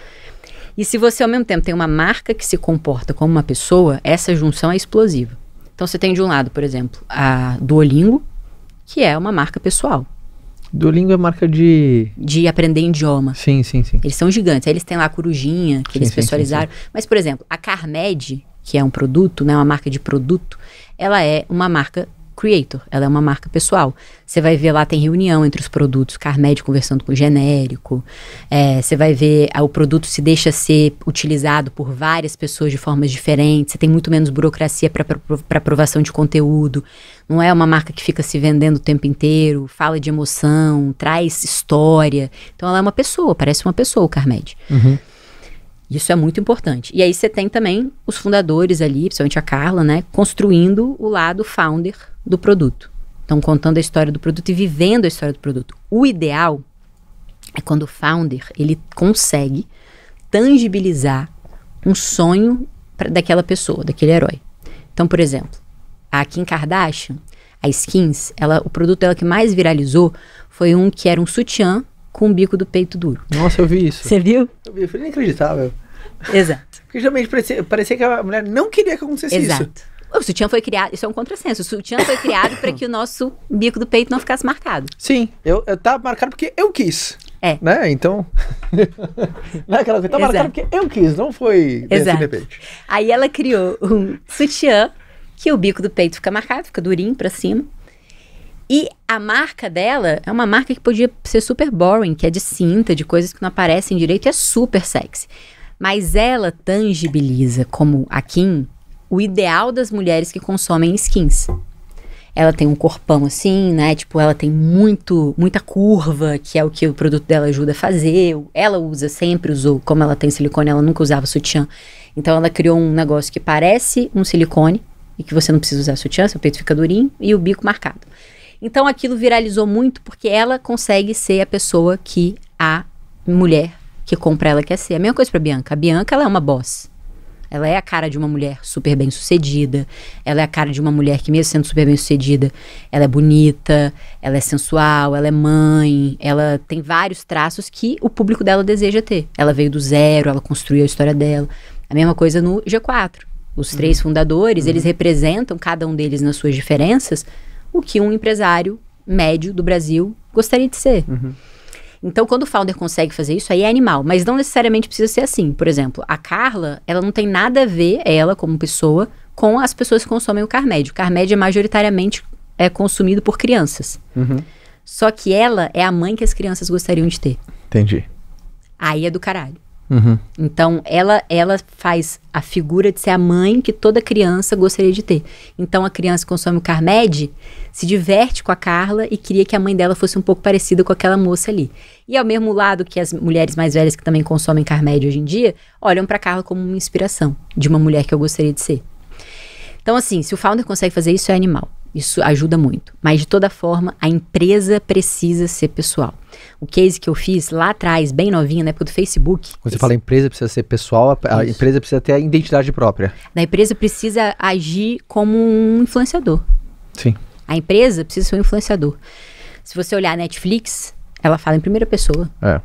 E se você ao mesmo tempo tem uma marca que se comporta como uma pessoa, essa junção é explosiva. Então você tem de um lado, por exemplo, a Duolingo, que é uma marca pessoal. Duolingo é marca de. De aprender idioma. Sim, sim, sim. Eles são gigantes. Aí eles têm lá a corujinha, que sim, eles especializaram. Sim, sim, Mas, por exemplo, a Carmed, que é um produto, né, uma marca de produto, ela é uma marca creator, ela é uma marca pessoal. Você vai ver lá, tem reunião entre os produtos, Carmed conversando com o genérico. É, você é, vai ver ah, o produto se deixa ser utilizado por várias pessoas de formas diferentes. Você tem muito menos burocracia para aprovação de conteúdo. Não é uma marca que fica se vendendo o tempo inteiro, fala de emoção, traz história. Então ela é uma pessoa, parece uma pessoa o Carmed. Uhum. Isso é muito importante. E aí você tem também os fundadores ali, principalmente a Carla, né, construindo o lado founder do produto. Então contando a história do produto e vivendo a história do produto. O ideal é quando o founder ele consegue tangibilizar um sonho pra, daquela pessoa, daquele herói. Então, por exemplo, a Kim Kardashian, a Skins, ela, o produto dela que mais viralizou foi um que era um sutiã com o bico do peito duro. Nossa, eu vi isso. Você viu?
Eu vi, foi inacreditável. Exato. Porque geralmente parecia, parecia, que a mulher não queria que acontecesse Exato. isso. Exato.
O sutiã foi criado, isso é um contrassenso. O sutiã foi criado para que o nosso bico do peito não ficasse marcado. Sim,
eu, eu tá marcado porque eu quis. É. Né? Então. não é aquela coisa, tá Exato. marcado porque eu quis, não foi de repente.
Aí ela criou um sutiã que o bico do peito fica marcado, fica durinho para cima. E a marca dela é uma marca que podia ser super boring, que é de cinta, de coisas que não aparecem direito, e é super sexy. Mas ela tangibiliza, como a Kim, o ideal das mulheres que consomem skins. Ela tem um corpão assim, né? Tipo, ela tem muito, muita curva, que é o que o produto dela ajuda a fazer. Ela usa, sempre usou, como ela tem silicone, ela nunca usava sutiã. Então ela criou um negócio que parece um silicone, e que você não precisa usar sutiã, seu peito fica durinho e o bico marcado. Então aquilo viralizou muito porque ela consegue ser a pessoa que a mulher que compra ela quer ser. A mesma coisa para Bianca. A Bianca ela é uma boss. Ela é a cara de uma mulher super bem sucedida. Ela é a cara de uma mulher que, mesmo sendo super bem sucedida, ela é bonita, ela é sensual, ela é mãe, ela tem vários traços que o público dela deseja ter. Ela veio do zero, ela construiu a história dela. A mesma coisa no G4. Os uhum. três fundadores, uhum. eles representam, cada um deles nas suas diferenças, o que um empresário médio do Brasil gostaria de ser. Uhum. Então, quando o founder consegue fazer isso, aí é animal. Mas não necessariamente precisa ser assim. Por exemplo, a Carla, ela não tem nada a ver, ela como pessoa, com as pessoas que consomem o Carmédio. O Carmédio é majoritariamente é, consumido por crianças. Uhum. Só que ela é a mãe que as crianças gostariam de ter. Entendi. Aí é do caralho. Uhum. Então, ela, ela faz a figura de ser a mãe que toda criança gostaria de ter. Então, a criança consome o Carmed, se diverte com a Carla e queria que a mãe dela fosse um pouco parecida com aquela moça ali. E ao mesmo lado que as mulheres mais velhas que também consomem Carmed hoje em dia, olham para Carla como uma inspiração de uma mulher que eu gostaria de ser. Então, assim, se o founder consegue fazer isso, é animal. Isso ajuda muito. Mas, de toda forma, a empresa precisa ser pessoal o case que eu fiz lá atrás, bem novinha, na época do Facebook. Quando
esse... você fala empresa precisa ser pessoal, a, empresa precisa ter a identidade própria.
A empresa precisa agir como um influenciador. Sim. A empresa precisa ser um influenciador. Se você olhar a Netflix, ela fala em primeira pessoa. É.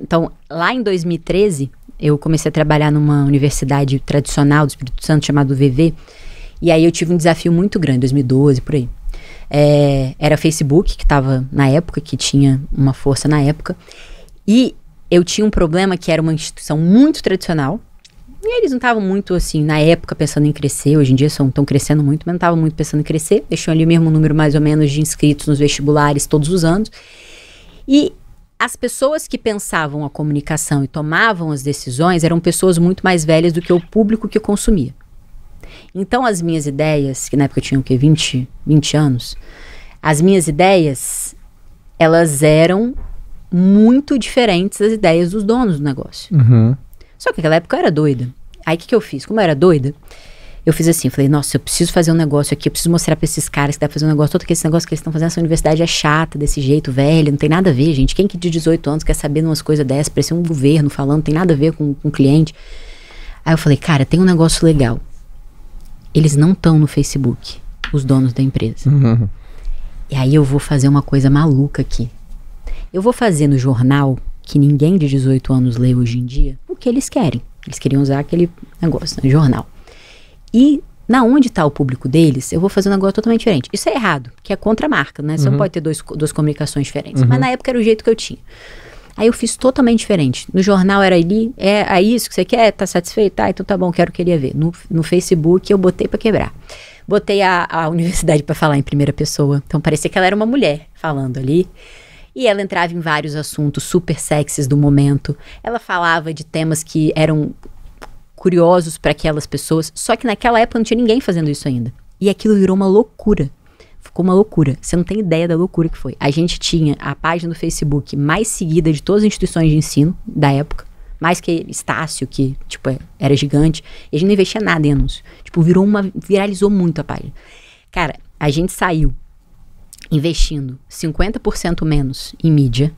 Então, lá em 2013, eu comecei a trabalhar numa universidade tradicional do Espírito Santo chamada VV. E aí eu tive um desafio muito grande, 2012, por aí. É, era Facebook, que estava na época, que tinha uma força na época. E eu tinha um problema que era uma instituição muito tradicional. E eles não estavam muito, assim, na época pensando em crescer. Hoje em dia estão crescendo muito, mas não estavam muito pensando em crescer. Deixam ali o mesmo número, mais ou menos, de inscritos nos vestibulares todos os anos. E as pessoas que pensavam a comunicação e tomavam as decisões eram pessoas muito mais velhas do que o público que consumia. Então, as minhas ideias, que na época eu tinha o quê? 20, 20 anos. As minhas ideias, elas eram muito diferentes das ideias dos donos do negócio. Uhum. Só que naquela época eu era doida. Aí o que, que eu fiz? Como eu era doida, eu fiz assim, falei, nossa, eu preciso fazer um negócio aqui, eu preciso mostrar pra esses caras que dá pra fazer um negócio, todo que esse negócio que eles estão fazendo, essa universidade é chata, desse jeito, velho, não tem nada a ver, gente. Quem que de 18 anos quer saber de umas coisas dessas, parecer um governo falando, não tem nada a ver com, com cliente. Aí eu falei, cara, tem um negócio legal. Eles não estão no Facebook, os donos da empresa. Uhum. E aí eu vou fazer uma coisa maluca aqui. Eu vou fazer no jornal, que ninguém de 18 anos lê hoje em dia, o que eles querem. Eles queriam usar aquele negócio, né, jornal. E na onde está o público deles, eu vou fazer um negócio totalmente diferente. Isso é errado, que é contra a marca, né? Você uhum. não pode ter dois, duas comunicações diferentes. Uhum. Mas na época era o jeito que eu tinha. Aí eu fiz totalmente diferente. No jornal era ali, é, é isso que você quer? Tá satisfeito? Tá, então tá bom, quero queria ver. No, no Facebook eu botei para quebrar. Botei a, a universidade para falar em primeira pessoa. Então parecia que ela era uma mulher falando ali. E ela entrava em vários assuntos super sexys do momento. Ela falava de temas que eram curiosos para aquelas pessoas. Só que naquela época não tinha ninguém fazendo isso ainda. E aquilo virou uma loucura. Ficou uma loucura. Você não tem ideia da loucura que foi. A gente tinha a página do Facebook mais seguida de todas as instituições de ensino da época. Mais que Estácio, que, tipo, era gigante. E a gente não investia nada em anúncio. Tipo, virou uma... Viralizou muito a página. Cara, a gente saiu investindo 50% menos em mídia.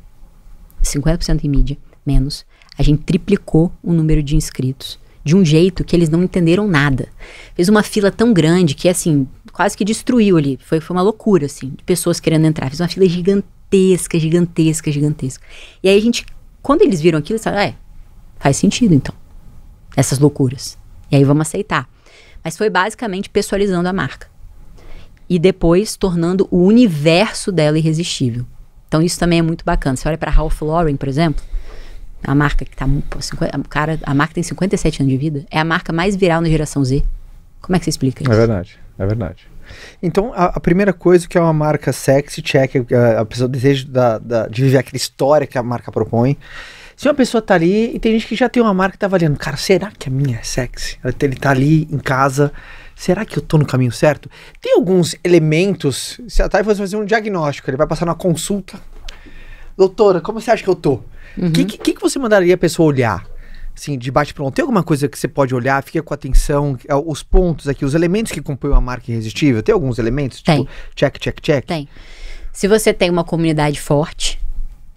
50% em mídia, menos. A gente triplicou o número de inscritos de um jeito que eles não entenderam nada. Fez uma fila tão grande que, assim, quase que destruiu ali. Foi, foi uma loucura, assim, de pessoas querendo entrar. Fiz uma fila gigantesca, gigantesca, gigantesca. E aí a gente, quando eles viram aquilo, eles falaram, ah, é, faz sentido então. Essas loucuras. E aí vamos aceitar. Mas foi basicamente pessoalizando a marca. E depois tornando o universo dela irresistível. Então isso também é muito bacana. Você olha para Ralph Lauren, por exemplo, a marca que tá. Pô, 50, cara, a marca tem 57 anos de vida. É a marca mais viral na geração Z. Como é que você explica isso?
É verdade. É verdade. Então, a, a, primeira coisa que é uma marca sexy, check, a, é, é, a pessoa deseja da, da, de viver aquela história que a marca propõe. Se uma pessoa tá ali e tem gente que já tem uma marca que tá valendo, cara, será que a minha é sexy? Ele tá ali em casa, será que eu tô no caminho certo? Tem alguns elementos, se a Thay fosse fazer um diagnóstico, ele vai passar na consulta. Doutora, como você acha que eu tô? O uhum. que, que, que você mandaria a pessoa olhar? assim, de bate-pronto? Tem alguma coisa que você pode olhar, fica com atenção, é, os pontos aqui, os elementos que compõem uma marca irresistível? Tem alguns elementos? Tem. Tipo, check, check, check? Tem.
Se você tem uma comunidade forte,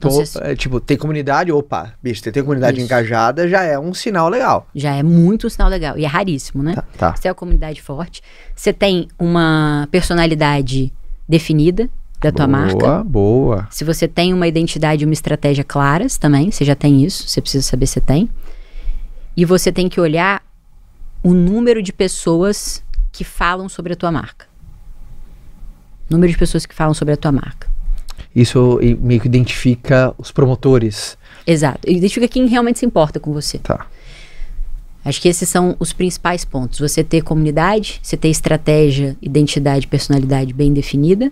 Opa,
é, Tipo, tem comunidade, opa, bicho, tem, tem comunidade Isso. engajada,
já é um sinal legal. Já é muito um sinal legal. E é raríssimo, né? Tá, tá. Você é uma comunidade forte, você tem uma personalidade definida da tua boa, marca. Boa,
boa.
Se você tem uma identidade e uma estratégia claras também, você já tem isso, você precisa saber se tem. E você tem que olhar o número de pessoas que falam sobre a tua marca. Número de pessoas que falam sobre a tua marca.
Isso meio que identifica os promotores.
Exato. Identifica quem realmente se importa com você. Tá. Acho que esses são os principais pontos. Você ter comunidade, você ter estratégia, identidade, personalidade bem definida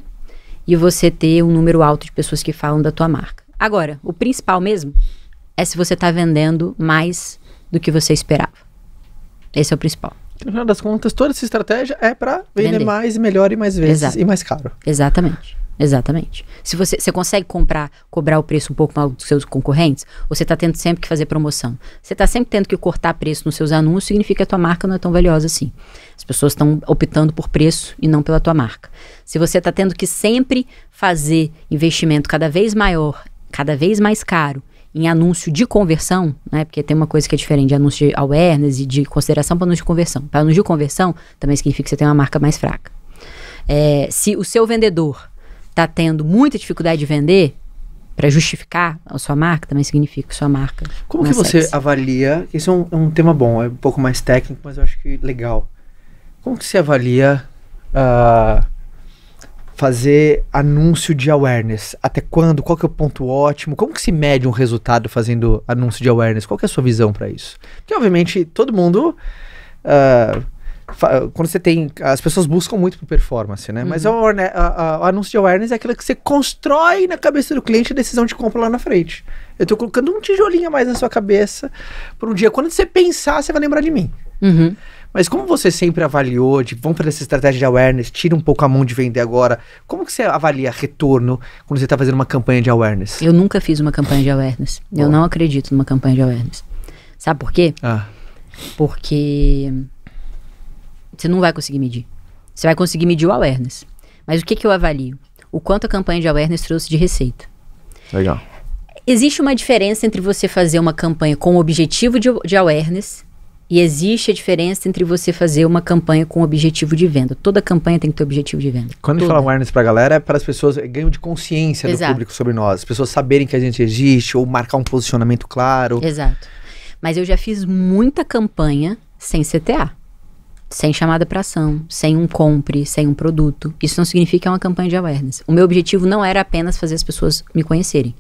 e você ter um número alto de pessoas que falam da tua marca. Agora, o principal mesmo é se você está vendendo mais do que você esperava. Esse é o principal. No final das
contas, toda essa estratégia é para vender, vender, mais,
melhor e mais vezes Exato. e mais caro. Exatamente. Exatamente. Se você, você consegue comprar, cobrar o preço um pouco mais dos seus concorrentes, você está tendo sempre que fazer promoção. Você está sempre tendo que cortar preço nos seus anúncios, significa que a tua marca não é tão valiosa assim. As pessoas estão optando por preço e não pela tua marca. Se você está tendo que sempre fazer investimento cada vez maior, cada vez mais caro, em anúncio de conversão, né? Porque tem uma coisa que é diferente de anúncio de awareness e de consideração para anúncio de conversão. Para anúncio de conversão, também significa que você tem uma marca mais fraca. É, se o seu vendedor está tendo muita dificuldade de vender, para justificar a sua marca, também significa que sua marca. Como que é você sexy. avalia?
Isso é um, é um, tema bom, é um pouco mais técnico, mas eu acho que legal. Como que você avalia uh, fazer anúncio de awareness? Até quando? Qual que é o ponto ótimo? Como que se mede um resultado fazendo anúncio de awareness? Qual que é a sua visão para isso? Porque, obviamente, todo mundo... Uh, quando você tem. As pessoas buscam muito por performance, né? Uhum. Mas o, anúncio de awareness é aquilo que você constrói na cabeça do cliente a decisão de compra lá na frente. Eu estou colocando um tijolinho a mais na sua cabeça por um dia. Quando você pensar, você vai lembrar de mim. Uhum. Mas como você sempre avaliou, de vamos fazer essa estratégia de awareness, tira um pouco a mão de vender agora, como que você avalia retorno quando você está fazendo uma campanha de awareness?
Eu nunca fiz uma campanha de awareness. Bom. Eu não acredito numa campanha de awareness. Sabe por quê? Ah. Porque você não vai conseguir medir. Você vai conseguir medir o awareness. Mas o que, que eu avalio? O quanto a campanha de awareness trouxe de receita. Legal. Existe uma diferença entre você fazer uma campanha com o objetivo de, de awareness e existe a diferença entre você fazer uma campanha com objetivo de venda. Toda campanha tem que ter objetivo de venda. Quando Toda. a gente fala
awareness para a galera, é para as pessoas é ganho de consciência Exato. do público sobre nós. As pessoas saberem que a gente existe ou marcar um posicionamento claro.
Exato. Mas eu já fiz muita campanha sem CTA. Sem chamada para ação, sem um compre, sem um produto. Isso não significa que é uma campanha de awareness. O meu objetivo não era apenas fazer as pessoas me conhecerem.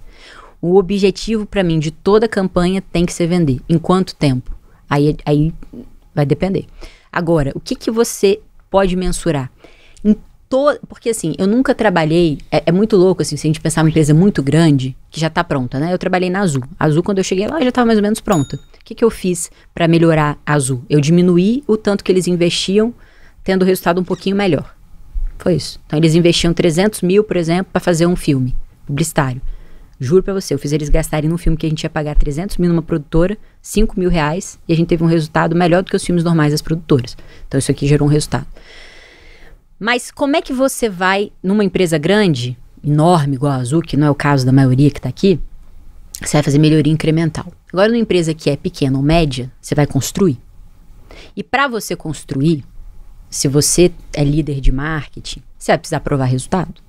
O objetivo para mim de toda campanha tem que ser vender. Em quanto tempo? Aí, aí vai depender. Agora, o que, que você pode mensurar? To... Porque assim, eu nunca trabalhei. É, é, muito louco, assim, se a gente pensar uma empresa muito grande, que já está pronta, né? Eu trabalhei na Azul. A Azul, quando eu cheguei lá, já estava mais ou menos pronta. O que, que eu fiz para melhorar a Azul? Eu diminuí o tanto que eles investiam, tendo resultado um pouquinho melhor. Foi isso. Então, eles investiam 300 mil, por exemplo, para fazer um filme publicitário. Juro pra você, eu fiz eles gastarem num filme que a gente ia pagar 300 mil numa produtora, 5 mil reais, e a gente teve um resultado melhor do que os filmes normais das produtoras. Então isso aqui gerou um resultado. Mas como é que você vai numa empresa grande, enorme, igual a Azul, que não é o caso da maioria que tá aqui, você vai fazer melhoria incremental. Agora, numa empresa que é pequena ou média, você vai construir. E para você construir, se você é líder de marketing, você vai precisar provar resultado.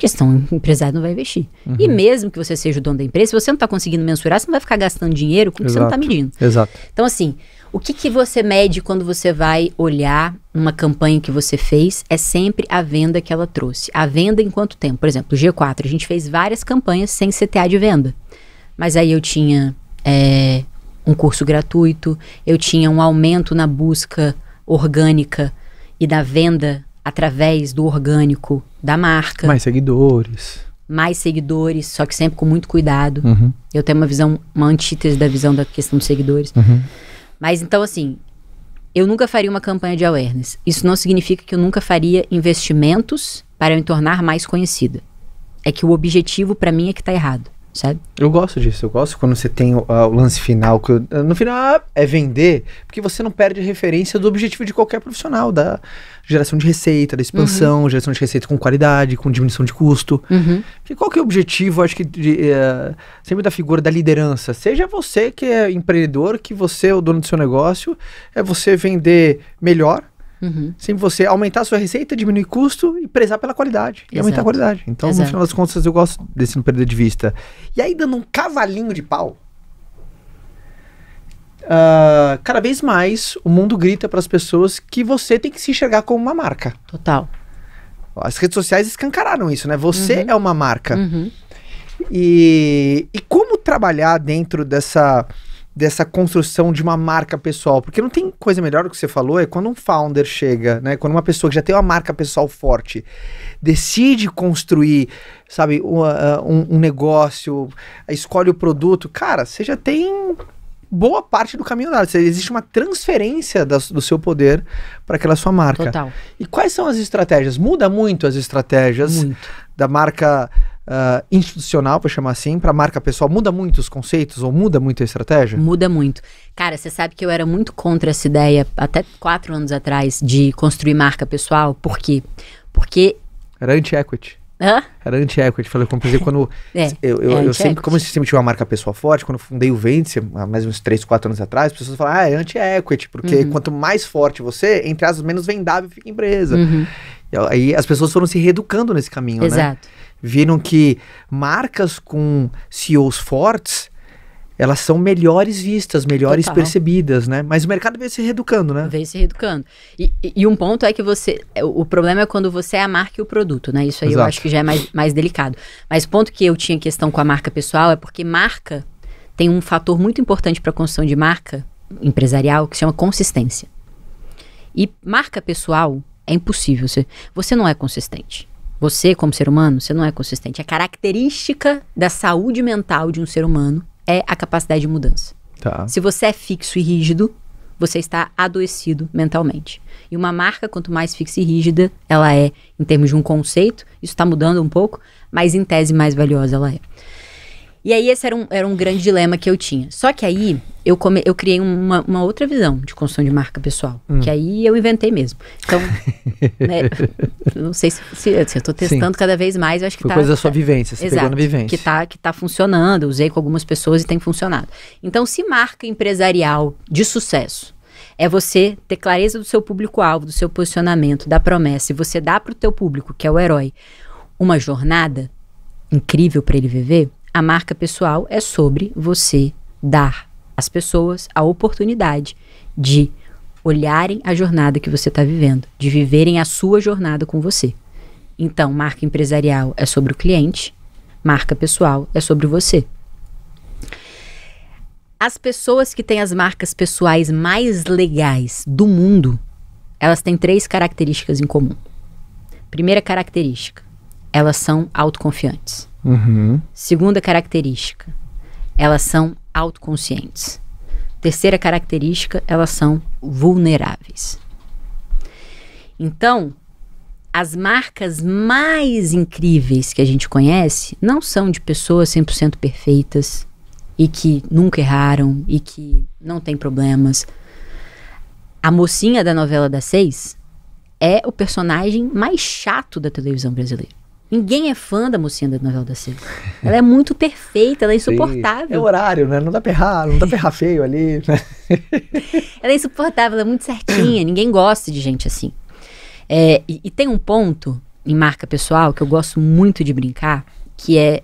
Porque senão o empresário não vai investir. Uhum. E mesmo que você seja o dono da empresa, se você não está conseguindo mensurar, você não vai ficar gastando dinheiro com o que você não está medindo. Exato. Então, assim, o que, que você mede quando você vai olhar uma campanha que você fez? É sempre a venda que ela trouxe. A venda em quanto tempo? Por exemplo, o G4, a gente fez várias campanhas sem CTA de venda. Mas aí eu tinha é, um curso gratuito, eu tinha um aumento na busca orgânica e da venda através do orgânico da marca. Mais
seguidores.
Mais seguidores, só que sempre com muito cuidado. Uhum. Eu tenho uma visão, uma antítese da visão da questão dos seguidores. Uhum. Mas então, assim, eu nunca faria uma campanha de awareness. Isso não significa que eu nunca faria investimentos para me tornar mais conhecida. É que o objetivo, para mim, é que está errado
sabe? Eu gosto disso, eu gosto quando você tem uh, o lance final, que no final ah, é vender, porque você não perde a referência do objetivo de qualquer profissional, da geração de receita, da expansão, uhum. geração de receita com qualidade, com diminuição de custo. Uhum. qual que é o objetivo, acho que, de, uh, sempre da figura da liderança? Seja você que é empreendedor, que você é o dono do seu negócio, é você vender melhor, Uhum. Sempre você aumentar a sua receita, diminuir custo e prezar pela qualidade. Exato. E aumentar a qualidade. Então, Exato. no final das contas, eu gosto desse não perder de vista. E aí, dando um cavalinho de pau, uh, cada vez mais o mundo grita para as pessoas que você tem que se enxergar como uma marca. Total. As redes sociais escancararam isso, né? Você uhum. é uma marca. Uhum. E, e como trabalhar dentro dessa dessa construção de uma marca pessoal. Porque não tem coisa melhor do que você falou, é quando um founder chega, né? Quando uma pessoa que já tem uma marca pessoal forte decide construir, sabe, um, um, negócio, escolhe o produto, cara, você já tem boa parte do caminho dado. Existe uma transferência das, do seu poder para aquela sua marca. Total. E quais são as estratégias? Muda muito as estratégias muito. da marca uh,
institucional, para chamar assim, para marca pessoal, muda muito os conceitos ou muda muito a estratégia? Muda muito. Cara, você sabe que eu era muito contra essa ideia, até quatro anos atrás, de construir marca pessoal. Por quê? Porque. Era anti-equity. Hã? Era anti-equity. Falei, como quando. é, eu, eu, é eu sempre,
como eu sempre tive uma marca pessoal forte, quando eu fundei o Vence, há mais uns 3, 4 anos atrás, as pessoas falavam, ah, é anti-equity, porque uhum. quanto mais forte você, entre as menos vendável fica a empresa. Uhum. E aí as pessoas foram se reeducando nesse caminho, Exato. né? Exato viram que marcas com CEOs fortes elas são melhores vistas, melhores Total. percebidas, né?
Mas o mercado vem se reeducando, né? Vem se reeducando. E, e, um ponto é que você. É, o problema é quando você é a marca e o produto, né? Isso aí Exato. eu acho que já é mais, mais delicado. Mas o ponto que eu tinha questão com a marca pessoal é porque marca tem um fator muito importante para a construção de marca empresarial que se chama consistência. E marca pessoal é impossível. Você, você não é consistente. Você, como ser humano, você não é consistente. A característica da saúde mental de um ser humano é a capacidade de mudança. Tá. Se você é fixo e rígido, você está adoecido mentalmente. E uma marca, quanto mais fixa e rígida ela é, em termos de um conceito, isso está mudando um pouco, mas em tese mais valiosa ela é. E aí esse era um, era um grande dilema que eu tinha. Só que aí eu, come, eu criei uma, uma outra visão de construção de marca pessoal. Hum. Que aí eu inventei mesmo. Então, né, não sei se, se, assim, eu tô testando Sim. cada vez mais. Eu acho que Foi tá, coisa da sua vivência, você exato, pegou na vivência. Que tá, que tá funcionando, usei com algumas pessoas e tem funcionado. Então, se marca empresarial de sucesso é você ter clareza do seu público-alvo, do seu posicionamento, da promessa, e você dá para o teu público, que é o herói, uma jornada incrível para ele viver, a marca pessoal é sobre você dar às pessoas a oportunidade de olharem a jornada que você está vivendo, de viverem a sua jornada com você. Então, marca empresarial é sobre o cliente, marca pessoal é sobre você. As pessoas que têm as marcas pessoais mais legais do mundo, elas têm três características em comum. Primeira característica, elas são autoconfiantes. Uhum. Segunda característica, elas são autoconscientes. Terceira característica, elas são vulneráveis. Então, as marcas mais incríveis que a gente conhece não são de pessoas 100% perfeitas e que nunca erraram e que não tem problemas. A mocinha da novela das seis é o personagem mais chato da televisão brasileira. Ninguém é fã da mocinha da novela da Silva. Ela é muito perfeita, ela é insuportável. Sim. É horário, né? Não dá pra errar, não dá pra errar feio ali. Né? ela é insuportável, ela é muito certinha, ninguém gosta de gente assim. É, e, e tem um ponto em marca pessoal que eu gosto muito de brincar, que é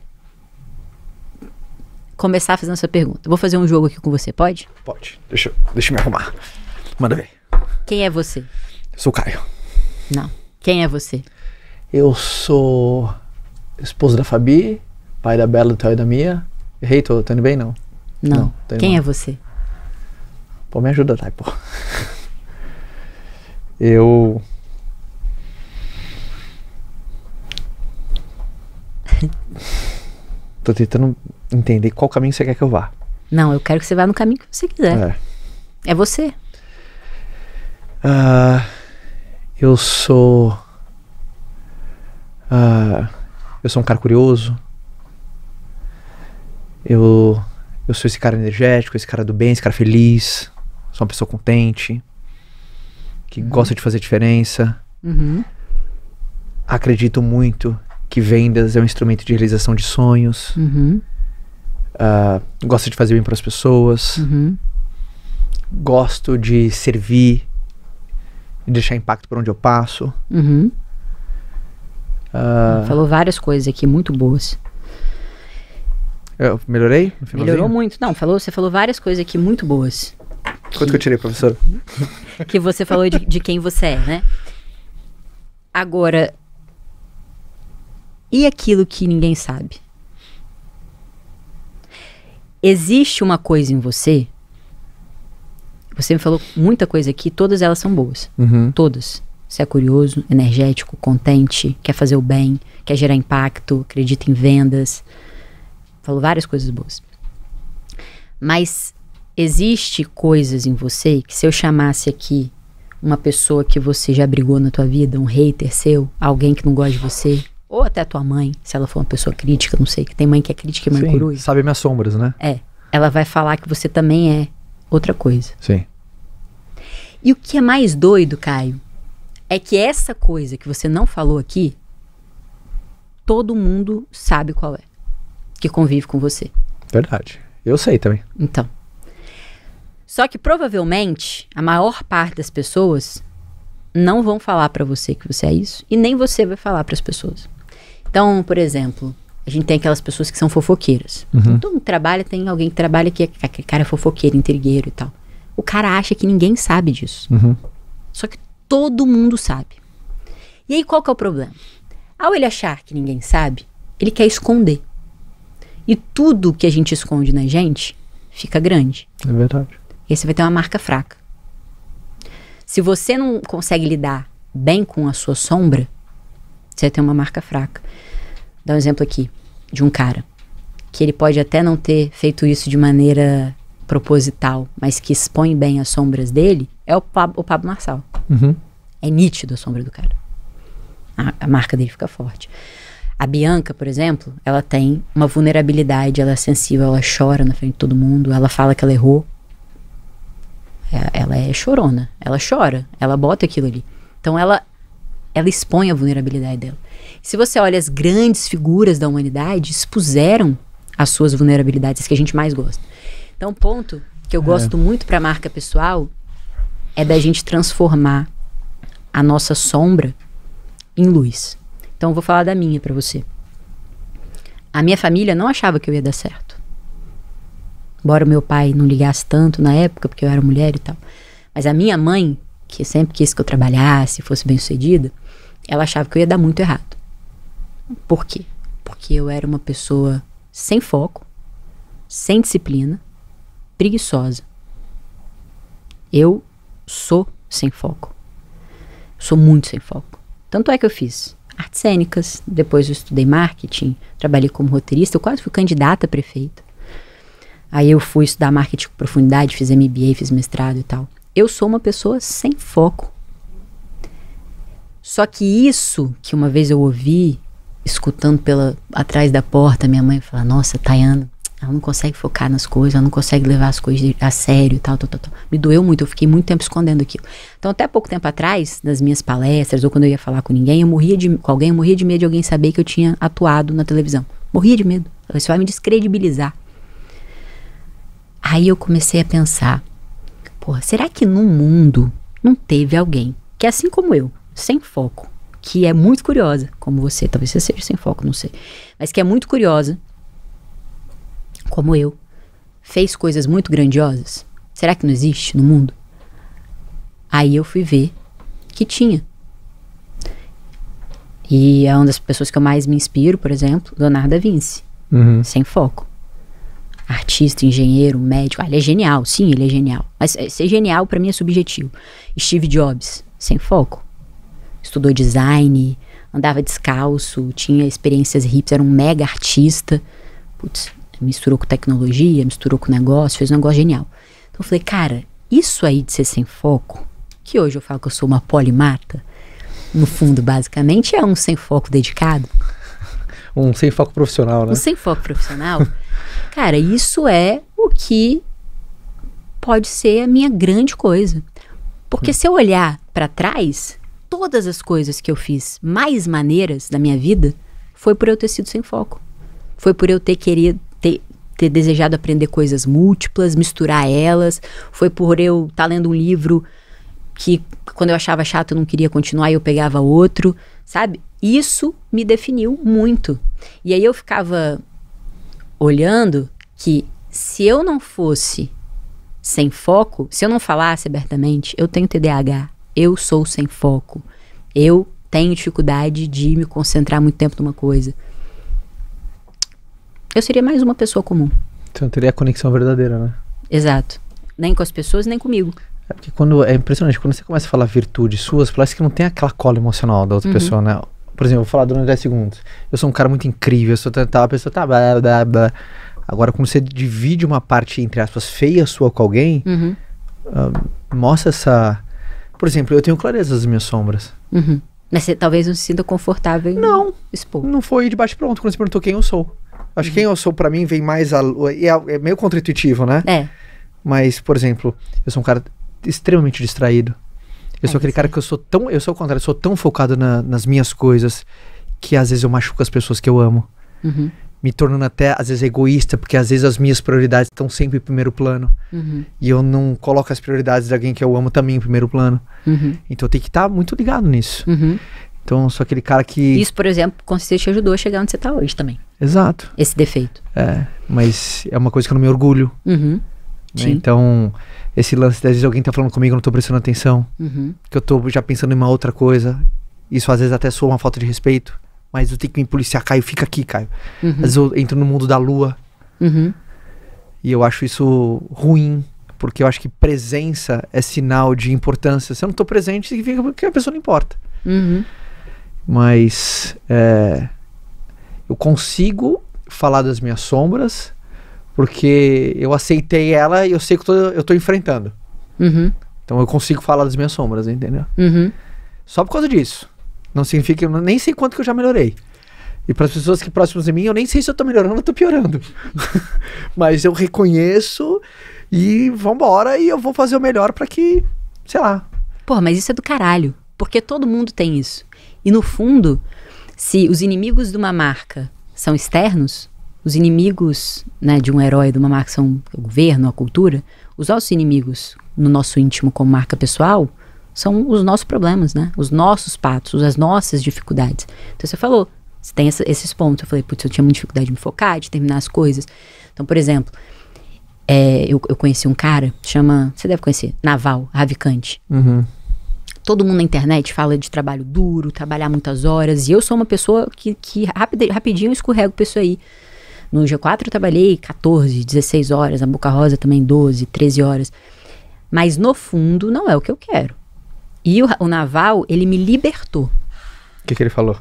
começar fazendo essa pergunta. Vou fazer um jogo aqui com você, pode? Pode.
Deixa, deixa eu me arrumar. Manda ver.
Quem é você? Eu sou o Caio. Não. Quem é você?
Eu sou esposo da Fabi, pai da Bela, do Théo e da Mia. Errei, tô, tô indo bem? Não. Não. não Quem mal. é você? Pô, me ajuda, tá, pô. Eu. tô tentando entender qual caminho você quer que eu vá.
Não, eu quero que você vá no caminho que você quiser. É, é você.
Uh, eu sou Uh, eu sou um cara curioso. Eu, eu sou esse cara energético, esse cara do bem, esse cara feliz. Sou uma pessoa contente. Que uhum. gosta de fazer diferença. Uhum. Acredito muito que vendas é um instrumento de realização de sonhos. Uhum. Uh, gosto de fazer bem para as pessoas. Uhum. Gosto de servir e deixar impacto por onde eu passo. Uhum. Ah. Falou
várias coisas aqui muito boas.
Eu melhorei? Melhorou
muito. Não, falou, você falou várias coisas aqui muito boas. Quanto que eu tirei, professor? que você falou de, de quem você é, né? Agora, e aquilo que ninguém sabe? Existe uma coisa em você. Você me falou muita coisa aqui, todas elas são boas. Uhum. Todas. Se é curioso, energético, contente, quer fazer o bem, quer gerar impacto, acredita em vendas. Falou várias coisas boas. Mas existe coisas em você que se eu chamasse aqui uma pessoa que você já brigou na tua vida, um hater seu, alguém que não gosta de você, ou até tua mãe, se ela for uma pessoa crítica, não sei, que tem mãe que é crítica e mãe coruja. sabe minhas sombras, né? É. Ela vai falar que você também é outra
coisa. Sim.
E o que é mais doido, Caio, é que essa coisa que você não falou aqui, todo mundo sabe qual é, que convive com você. Verdade. Eu sei também. Então. Só que provavelmente a maior parte das pessoas não vão falar para você que você é isso e nem você vai falar para as pessoas. Então, por exemplo, a gente tem aquelas pessoas que são fofoqueiras. Uhum. Então, todo mundo trabalha, tem alguém que trabalha que é cara é fofoqueiro, intrigueiro e tal. O cara acha que ninguém sabe disso. Uhum. Só que todo mundo sabe. E aí qual que é o problema? Ao ele achar que ninguém sabe, ele quer esconder. E tudo que a gente esconde na gente fica grande. É verdade. E você vai ter uma marca fraca. Se você não consegue lidar bem com a sua sombra, você vai ter uma marca fraca. Dá um exemplo aqui de um cara que ele pode até não ter feito isso de maneira proposital, mas que expõe bem as sombras dele, é o, o Pablo Marçal. Uhum. É nítido a sombra do cara. A, a, marca dele fica forte. A Bianca, por exemplo, ela tem uma vulnerabilidade, ela é sensível, ela chora na frente de todo mundo, ela fala que ela errou. É, ela é chorona, ela chora, ela bota aquilo ali. Então ela, ela expõe a vulnerabilidade dela. Se você olha as grandes figuras da humanidade, expuseram as suas vulnerabilidades que a gente mais gosta. Então, ponto que eu gosto é. muito para marca pessoal é da gente transformar a nossa sombra em luz. Então, eu vou falar da minha para você. A minha família não achava que eu ia dar certo. Embora o meu pai não ligasse tanto na época, porque eu era mulher e tal. Mas a minha mãe, que sempre quis que eu trabalhasse, fosse bem-sucedida, ela achava que eu ia dar muito errado. Por quê? Porque eu era uma pessoa sem foco, sem disciplina, preguiçosa. Eu sou sem foco. Sou muito sem foco. Tanto é que eu fiz artes cênicas, depois eu estudei marketing, trabalhei como roteirista, eu quase fui candidata a prefeito. Aí eu fui estudar marketing com profundidade, fiz MBA, fiz mestrado e tal. Eu sou uma pessoa sem foco. Só que isso que uma vez eu ouvi, escutando pela atrás da porta, minha mãe falar: Nossa, Tayana, ela não consegue focar nas coisas, ela não consegue levar as coisas a sério, tal, tal, tal, tal. Me doeu muito, eu fiquei muito tempo escondendo aquilo. Então, até pouco tempo atrás, nas minhas palestras ou quando eu ia falar com ninguém, eu morria de com alguém, eu morria de medo de alguém saber que eu tinha atuado na televisão. Morria de medo. Isso vai me descredibilizar. Aí eu comecei a pensar, porra, será que no mundo não teve alguém que assim como eu, sem foco, que é muito curiosa, como você, talvez você seja sem foco, não sei, mas que é muito curiosa, como eu, fez coisas muito grandiosas? Será que não existe no mundo? Aí eu fui ver que tinha. E é uma das pessoas que eu mais me inspiro, por exemplo, Leonardo da Vinci. Uhum. Sem foco. Artista, engenheiro, médico. Ah, ele é genial, sim, ele é genial. Mas é, ser genial para mim é subjetivo. Steve Jobs, sem foco. Estudou design, andava descalço, tinha experiências hips, era um mega artista. Putz, misturou com tecnologia, misturou com negócio, fez um negócio genial. Então eu falei, cara, isso aí de ser sem foco, que hoje eu falo que eu sou uma polimata, no fundo, basicamente, é um sem foco dedicado. Um sem foco profissional, né? Um sem foco profissional. cara, isso é o que pode ser a minha grande coisa. Porque hum. se eu olhar para trás, todas as coisas que eu fiz mais maneiras da minha vida foi por eu ter sido sem foco. Foi por eu ter querido ter, ter desejado aprender coisas múltiplas, misturar elas. Foi por eu estar tá lendo um livro que quando eu achava chato eu não queria continuar e eu pegava outro, sabe? Isso me definiu muito. E aí eu ficava olhando que se eu não fosse sem foco, se eu não falasse abertamente, eu tenho TDAH, eu sou sem foco, eu tenho dificuldade de me concentrar muito tempo numa coisa. Eu seria mais uma pessoa comum.
então não teria a conexão verdadeira, né?
Exato. Nem com as pessoas, nem comigo.
É porque quando é impressionante, quando você começa a falar virtudes suas, parece que não tem aquela cola emocional da outra uhum. pessoa, né? Por exemplo, eu vou falar durante 10 segundos. Eu sou um cara muito incrível, eu sou tal, a pessoa tá blá, blá, blá. Agora, quando você divide uma parte, entre aspas, feia sua com alguém, uhum. uh, mostra essa. Por exemplo, eu tenho clareza das minhas sombras.
Uhum. Mas você talvez não se sinta
confortável em não, expor. Não foi de bate pronto quando você perguntou quem eu sou. Acho uhum. que quem eu sou para mim vem mais a, é, é meio contraintuitivo, né? É. Mas, por exemplo, eu sou um cara extremamente distraído. Eu é, sou aquele sim. cara que eu sou tão. Eu sou o contrário, eu sou tão focado na, nas minhas coisas que às vezes eu machuco as pessoas que eu amo. Uhum. Me tornando até, às vezes, egoísta, porque às vezes as minhas prioridades estão sempre em primeiro plano. Uhum. E eu não coloco as prioridades de alguém que eu amo também em primeiro plano. Uhum. Então eu tenho que estar tá muito ligado nisso. Uhum. Então eu sou aquele cara que. Isso,
por exemplo, com certeza te ajudou a chegar onde você está hoje também.
Exato. Esse defeito. É, mas é uma coisa que eu não me orgulho. Uhum. Né? Então, esse lance, às vezes alguém tá falando comigo, eu não tô prestando atenção, uhum. que eu tô já pensando em uma outra coisa. Isso às vezes até soa uma falta de respeito, mas eu tenho que me policiar, Caio, fica aqui, Caio. Uhum. Às vezes eu entro no mundo da lua. Uhum. E eu acho isso ruim, porque eu acho que presença é sinal de importância. Se eu não tô presente, significa que a pessoa não importa. Uhum. Mas, é, eu consigo falar das minhas sombras, porque eu aceitei ela e eu sei que eu tô, eu tô enfrentando. Uhum. Então eu consigo falar das minhas sombras, entendeu? Uhum. Só por causa disso. Não significa que eu nem sei quanto que eu já melhorei. E para as pessoas que próximas de mim, eu nem sei se eu tô melhorando ou tô piorando. Mas eu reconheço e vambora e eu vou fazer
o melhor para que, sei lá. Pô, mas isso é do caralho. Porque todo mundo tem isso. E no fundo, se os inimigos de uma marca são externos, os inimigos né, de um herói, de uma marca, são o governo, a cultura, os nossos inimigos no nosso íntimo como marca pessoal são os nossos problemas, né? Os nossos patos, as nossas dificuldades. Então você falou, você tem essa, esses pontos. Eu falei, putz, eu tinha muita dificuldade de me focar, de terminar as coisas. Então, por exemplo, é, eu, eu, conheci um cara, chama, você deve conhecer, Naval, Ravicante. Uhum todo mundo na internet fala de trabalho duro, trabalhar muitas horas, e eu sou uma pessoa que, que rapidinho escorrego pra isso aí. No G4 eu trabalhei 14, 16 horas, na Boca Rosa também 12, 13 horas. Mas no fundo não é o que eu quero. E o, o Naval, ele me libertou. O que, que ele falou?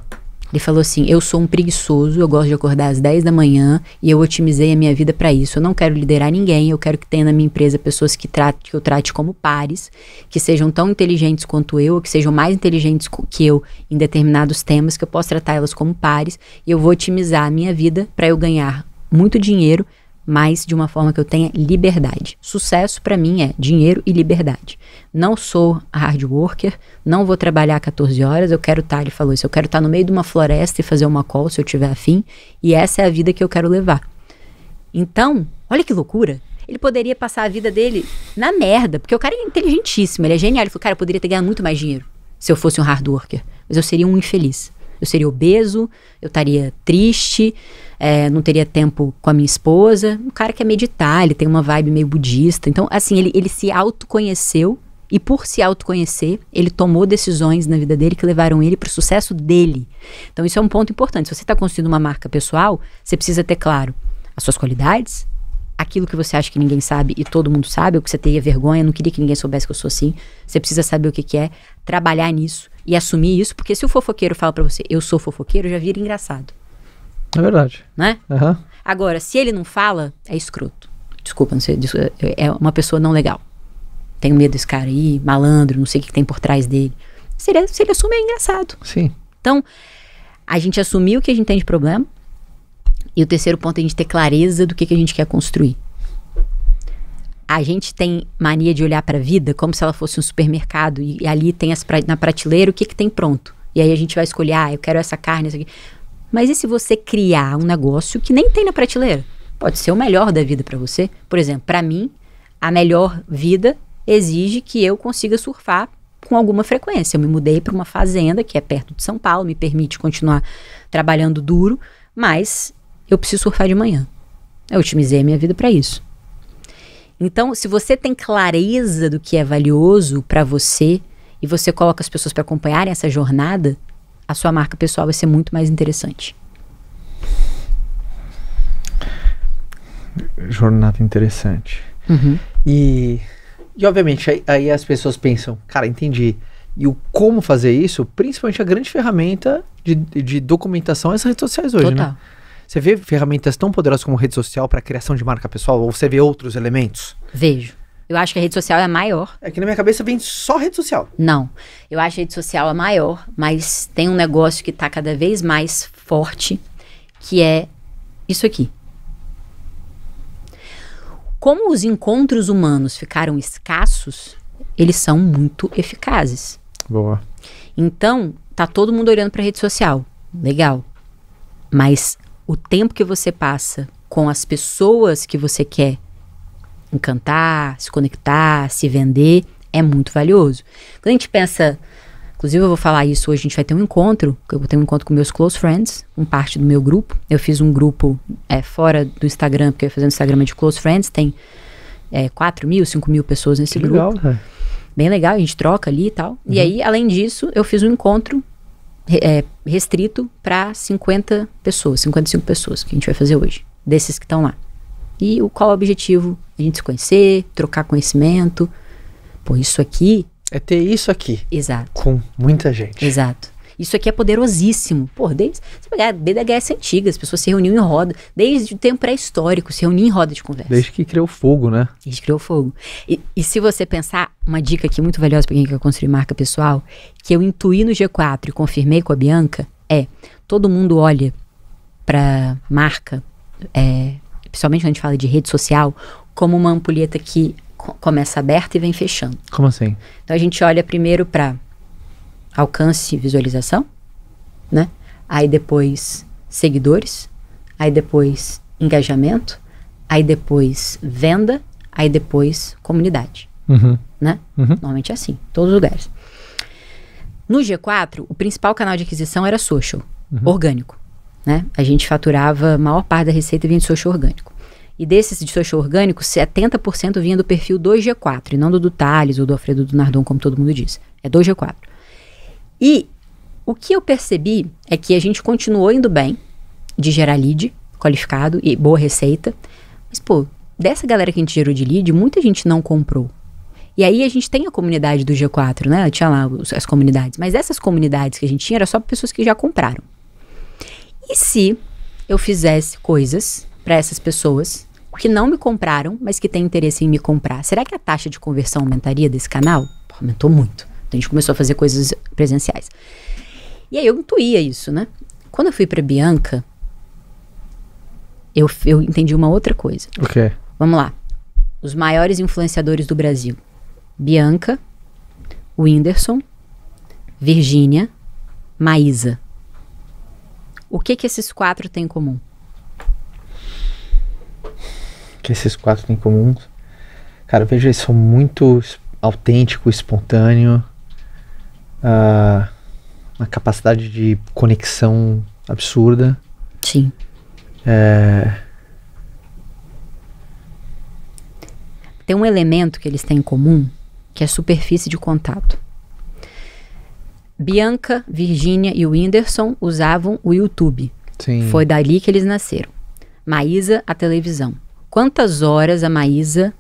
Ele falou assim: Eu sou um preguiçoso, eu gosto de acordar às 10 da manhã e eu otimizei a minha vida para isso. Eu não quero liderar ninguém, eu quero que tenha na minha empresa pessoas que, trate, que eu trate como pares, que sejam tão inteligentes quanto eu, ou que sejam mais inteligentes que eu em determinados temas, que eu possa tratar elas como pares e eu vou otimizar a minha vida para eu ganhar muito dinheiro mas de uma forma que eu tenha liberdade. Sucesso para mim é dinheiro e liberdade. Não sou hard worker, não vou trabalhar 14 horas, eu quero estar, tá, ele falou isso, eu quero estar tá no meio de uma floresta e fazer uma call se eu tiver afim, e essa é a vida que eu quero levar. Então, olha que loucura. Ele poderia passar a vida dele na merda, porque o cara é inteligentíssimo, ele é genial. Ele falou, cara, eu poderia ter ganhado muito mais dinheiro se eu fosse um hard worker, mas eu seria um infeliz. Eu seria obeso, eu estaria triste, é, não teria tempo com a minha esposa. Um cara que é meditar, ele tem uma vibe meio budista. Então, assim, ele, ele se autoconheceu e por se autoconhecer, ele tomou decisões na vida dele que levaram ele para o sucesso dele. Então, isso é um ponto importante. Se você está construindo uma marca pessoal, você precisa ter claro as suas qualidades, aquilo que você acha que ninguém sabe e todo mundo sabe, ou que você teria vergonha, não queria que ninguém soubesse que eu sou assim. Você precisa saber o que, que é, trabalhar nisso e assumir isso, porque se o fofoqueiro fala para você, eu sou fofoqueiro, já vira engraçado. É verdade. Né? Uhum. Agora, se ele não fala, é escroto. Desculpa, não sei, é, é uma pessoa não legal. Tenho medo desse cara aí, malandro, não sei o que, tem por trás dele. Se ele, se ele assume, é engraçado. Sim. Então, a gente assumiu que a gente tem de problema. E o terceiro ponto é a gente ter clareza do que, que a gente quer construir. A gente tem mania de olhar para a vida como se ela fosse um supermercado e, e ali tem as pra, na prateleira o que, que tem pronto. E aí a gente vai escolher, ah, eu quero essa carne, isso aqui. Mas e se você criar um negócio que nem tem na prateleira? Pode ser o melhor da vida para você. Por exemplo, para mim, a melhor vida exige que eu consiga surfar com alguma frequência. Eu me mudei para uma fazenda que é perto de São Paulo, me permite continuar trabalhando duro, mas eu preciso surfar de manhã. Eu otimizei a minha vida para isso. Então, se você tem clareza do que é valioso para você e você coloca as pessoas para acompanharem essa jornada, a sua marca pessoal vai ser muito mais interessante.
Jornada interessante. Uhum. E, e obviamente, aí, aí, as pessoas pensam, cara, entendi. E o como fazer isso, principalmente a grande ferramenta de, de documentação é as redes sociais hoje, né? Total. né? Você vê ferramentas tão poderosas como rede social para criação de marca pessoal ou você vê outros elementos? Vejo.
Eu acho que a rede social é a maior. É que na minha cabeça vem só rede social. Não. Eu acho a rede social é a maior, mas tem um negócio que está cada vez mais forte, que é isso aqui. Como os encontros humanos ficaram escassos, eles são muito eficazes. Boa. Então, tá todo mundo olhando para rede social. Legal. Mas o tempo que você passa com as pessoas que você quer encantar, se conectar, se vender, é muito valioso. Quando a gente pensa, inclusive eu vou falar isso hoje, a gente vai ter um encontro, eu vou ter um encontro com meus close friends, um parte do meu grupo. Eu fiz um grupo é, fora do Instagram, porque eu ia fazer um Instagram de close friends, tem é, 4 mil, 5 mil pessoas nesse que grupo. Legal, né? Bem legal, a gente troca ali e tal. Uhum. E aí, além disso, eu fiz um encontro é, restrito para 50 pessoas, 55 pessoas que a gente vai fazer hoje, desses que estão lá. E o qual é o objetivo? A gente se conhecer, trocar conhecimento. Pô, isso aqui. É ter isso aqui. Exato. Com muita gente. Exato. Isso aqui é poderosíssimo. Pô, desde, se pegar, desde a guerra antiga, as pessoas se reuniam em roda. Desde o tempo pré-histórico, se reuniam em roda de conversa. Desde que criou fogo, né? Desde que criou fogo. E, e se você pensar, uma dica aqui muito valiosa para quem quer construir marca pessoal, que eu intuí no G4 e confirmei com a Bianca, é: todo mundo olha para marca é, principalmente quando a gente fala de rede social, como uma ampulheta que começa aberta e vem fechando. Como assim? Então a gente olha primeiro para alcance e visualização, né? Aí depois seguidores, aí depois engajamento, aí depois venda, aí depois comunidade. Uhum. Né? Uhum. Normalmente é assim, todos os lugares. No G4, o principal canal de aquisição era social, uhum. orgânico. Né? A gente faturava, a maior parte da receita vinha de soja orgânico. E desses de soja orgânico, 70% vinha do perfil 2G4, e não do do Thales ou do Alfredo do Nardon, como todo mundo diz. É 2G4. E o que eu percebi é que a gente continuou indo bem de gerar lead qualificado e boa receita. Mas, pô, dessa galera que a gente gerou de lead, muita gente não comprou. E aí a gente tem a comunidade do G4, né? Tinha lá as comunidades. Mas essas comunidades que a gente tinha era só pessoas que já compraram. E se eu fizesse coisas para essas pessoas que não me compraram, mas que têm interesse em me comprar? Será que a taxa de conversão aumentaria desse canal? Pô, aumentou muito. Então a gente começou a fazer coisas presenciais. E aí eu intuía isso, né? Quando eu fui para Bianca, eu, eu entendi uma outra coisa. O okay. quê? Vamos lá. Os maiores influenciadores do Brasil. Bianca, Whindersson, Virgínia, Maísa. O que que esses quatro têm em comum?
que esses quatro têm em comum? Cara, eu vejo eles são muito autêntico, espontâneo, uh, uma capacidade de conexão absurda. Sim. É...
Tem um elemento que eles têm em comum, que é a superfície de contato. Bianca, Virginia e o Whindersson usavam o YouTube. Sim. Foi dali que eles nasceram. Maísa, a televisão. Quantas horas a Maísa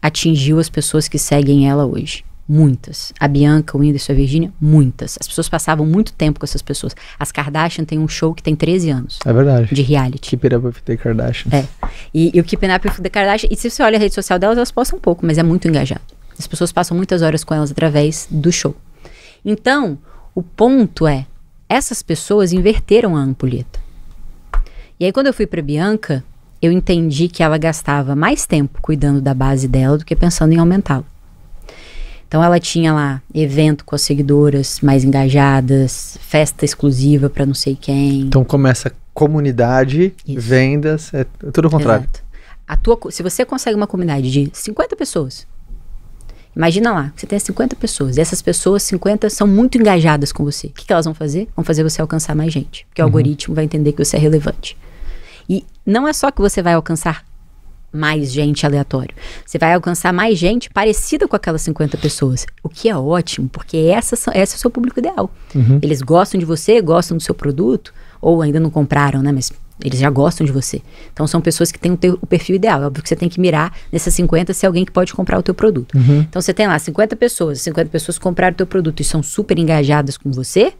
atingiu as pessoas que seguem ela hoje? Muitas. A Bianca, o Whindersson, a Virginia, muitas. As pessoas passavam muito tempo com essas pessoas. As Kardashian tem um show que tem 13 anos.
É verdade. De reality. Keep It Up With The Kardashians. É.
E, e o Keeping Up With The Kardashians... E se você olha a rede social delas, elas postam um pouco, mas é muito engajado. As pessoas passam muitas horas com elas através do show. Então, o ponto é, essas pessoas inverteram a ampulheta. E aí quando eu fui para Bianca, eu entendi que ela gastava mais tempo cuidando da base dela do que pensando em aumentá-la. Então ela tinha lá evento com as seguidoras mais engajadas, festa exclusiva para não sei quem. Então começa comunidade, Isso. vendas, é tudo o contrário. Exato. A tua, se você consegue uma comunidade de 50 pessoas, Imagina lá, você tem 50 pessoas, e essas pessoas, 50, são muito engajadas com você. O que, que elas vão fazer? Vão fazer você alcançar mais gente, porque uhum. o algoritmo vai entender que você é relevante. E não é só que você vai alcançar mais gente aleatório. Você vai alcançar mais gente parecida com aquelas 50 pessoas. O que é ótimo, porque essa esse é o seu público ideal. Uhum. Eles gostam de você, gostam do seu produto, ou ainda não compraram, né? Mas eles já gostam de você. Então são pessoas que têm o, teu, o perfil ideal. É óbvio que você tem que mirar nessas 50 se é alguém que pode comprar o teu produto. Uhum. Então você tem lá 50 pessoas, 50 pessoas compraram o teu produto e são super engajadas com você.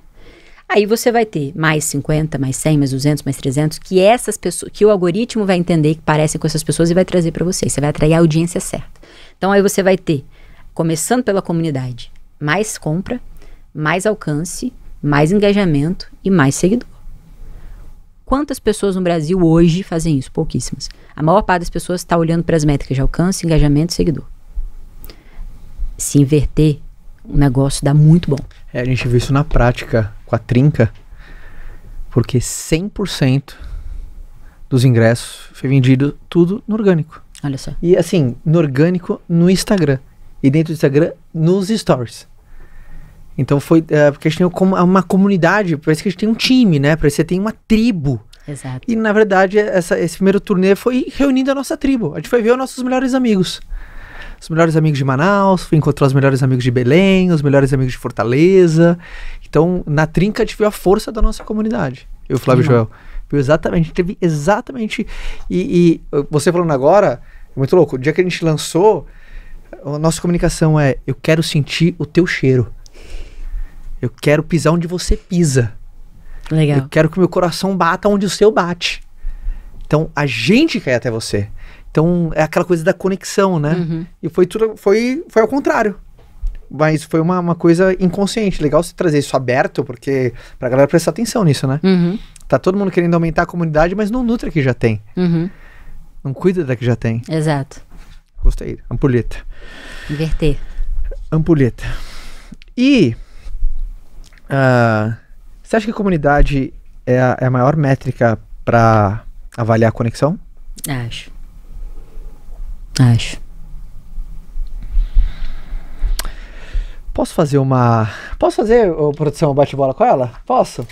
Aí você vai ter mais 50, mais 100, mais 200, mais 300 que essas pessoas, que o algoritmo vai entender que parecem com essas pessoas e vai trazer para você. Você vai atrair a audiência certa. Então aí você vai ter, começando pela comunidade, mais compra, mais alcance, mais engajamento e mais seguidor. Quantas pessoas no Brasil hoje fazem isso? Pouquíssimas. A maior parte das pessoas está olhando para as métricas de alcance, engajamento e seguidor. Se inverter, o negócio dá muito bom.
É, a gente viu isso na prática com a Trinca, porque 100% dos ingressos foi vendido tudo no orgânico. Olha só. E assim, no orgânico no Instagram. E dentro do Instagram, nos stories. Então foi. É, porque a gente tem uma comunidade, parece que a gente tem um time, né? Parece que você tem uma tribo. Exato. E na verdade, essa, esse primeiro turnê foi reunindo a nossa tribo. A gente foi ver os nossos melhores amigos. Os melhores amigos de Manaus, fui encontrar os melhores amigos de Belém, os melhores amigos de Fortaleza. Então, na trinca, a gente viu a força da nossa comunidade. Eu, Flávio Joel. Viu exatamente, teve exatamente. E, e você falando agora, é muito louco. O dia que a gente lançou, a nossa comunicação é: eu quero sentir o teu cheiro. Eu quero pisar onde você pisa. Legal. Eu quero que meu coração bata onde o seu bate. Então a gente quer até você. Então é aquela coisa da conexão, né? Uhum. E foi tudo, foi, foi ao contrário. Mas foi uma, uma coisa inconsciente. Legal você trazer isso aberto, porque pra galera prestar atenção nisso, né? Uhum. Tá todo mundo querendo aumentar a comunidade, mas não nutre que já tem. Uhum. Não cuida da que já tem. Exato. Gostei. Ampulheta. Inverter. Ampulheta. E Uh, você acha que comunidade é a, é a maior métrica para avaliar a conexão? Acho. Acho. Posso fazer uma. Posso fazer, ô, produção, bate-bola com ela? Posso?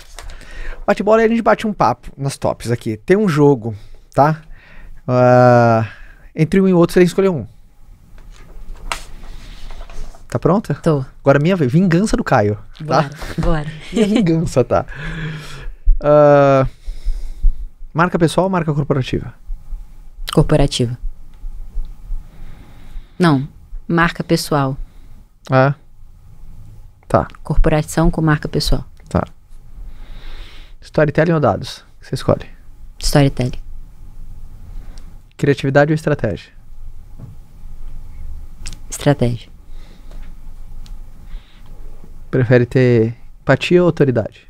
Bate-bola e a gente bate um papo nas tops aqui. Tem um jogo, tá? Uh, entre um e outro você tem que escolher um. Tá pronta? Tô. Agora minha vez. Vingança do Caio. Tá? Bora. minha vingança, tá?
Uh, marca pessoal ou marca corporativa? Corporativa. Não. Marca pessoal. É. Tá. Corporação com marca pessoal. Tá. Storytelling ou dados? Você escolhe. Storytelling.
Criatividade ou estratégia? Estratégia. Prefere ter empatia ou autoridade?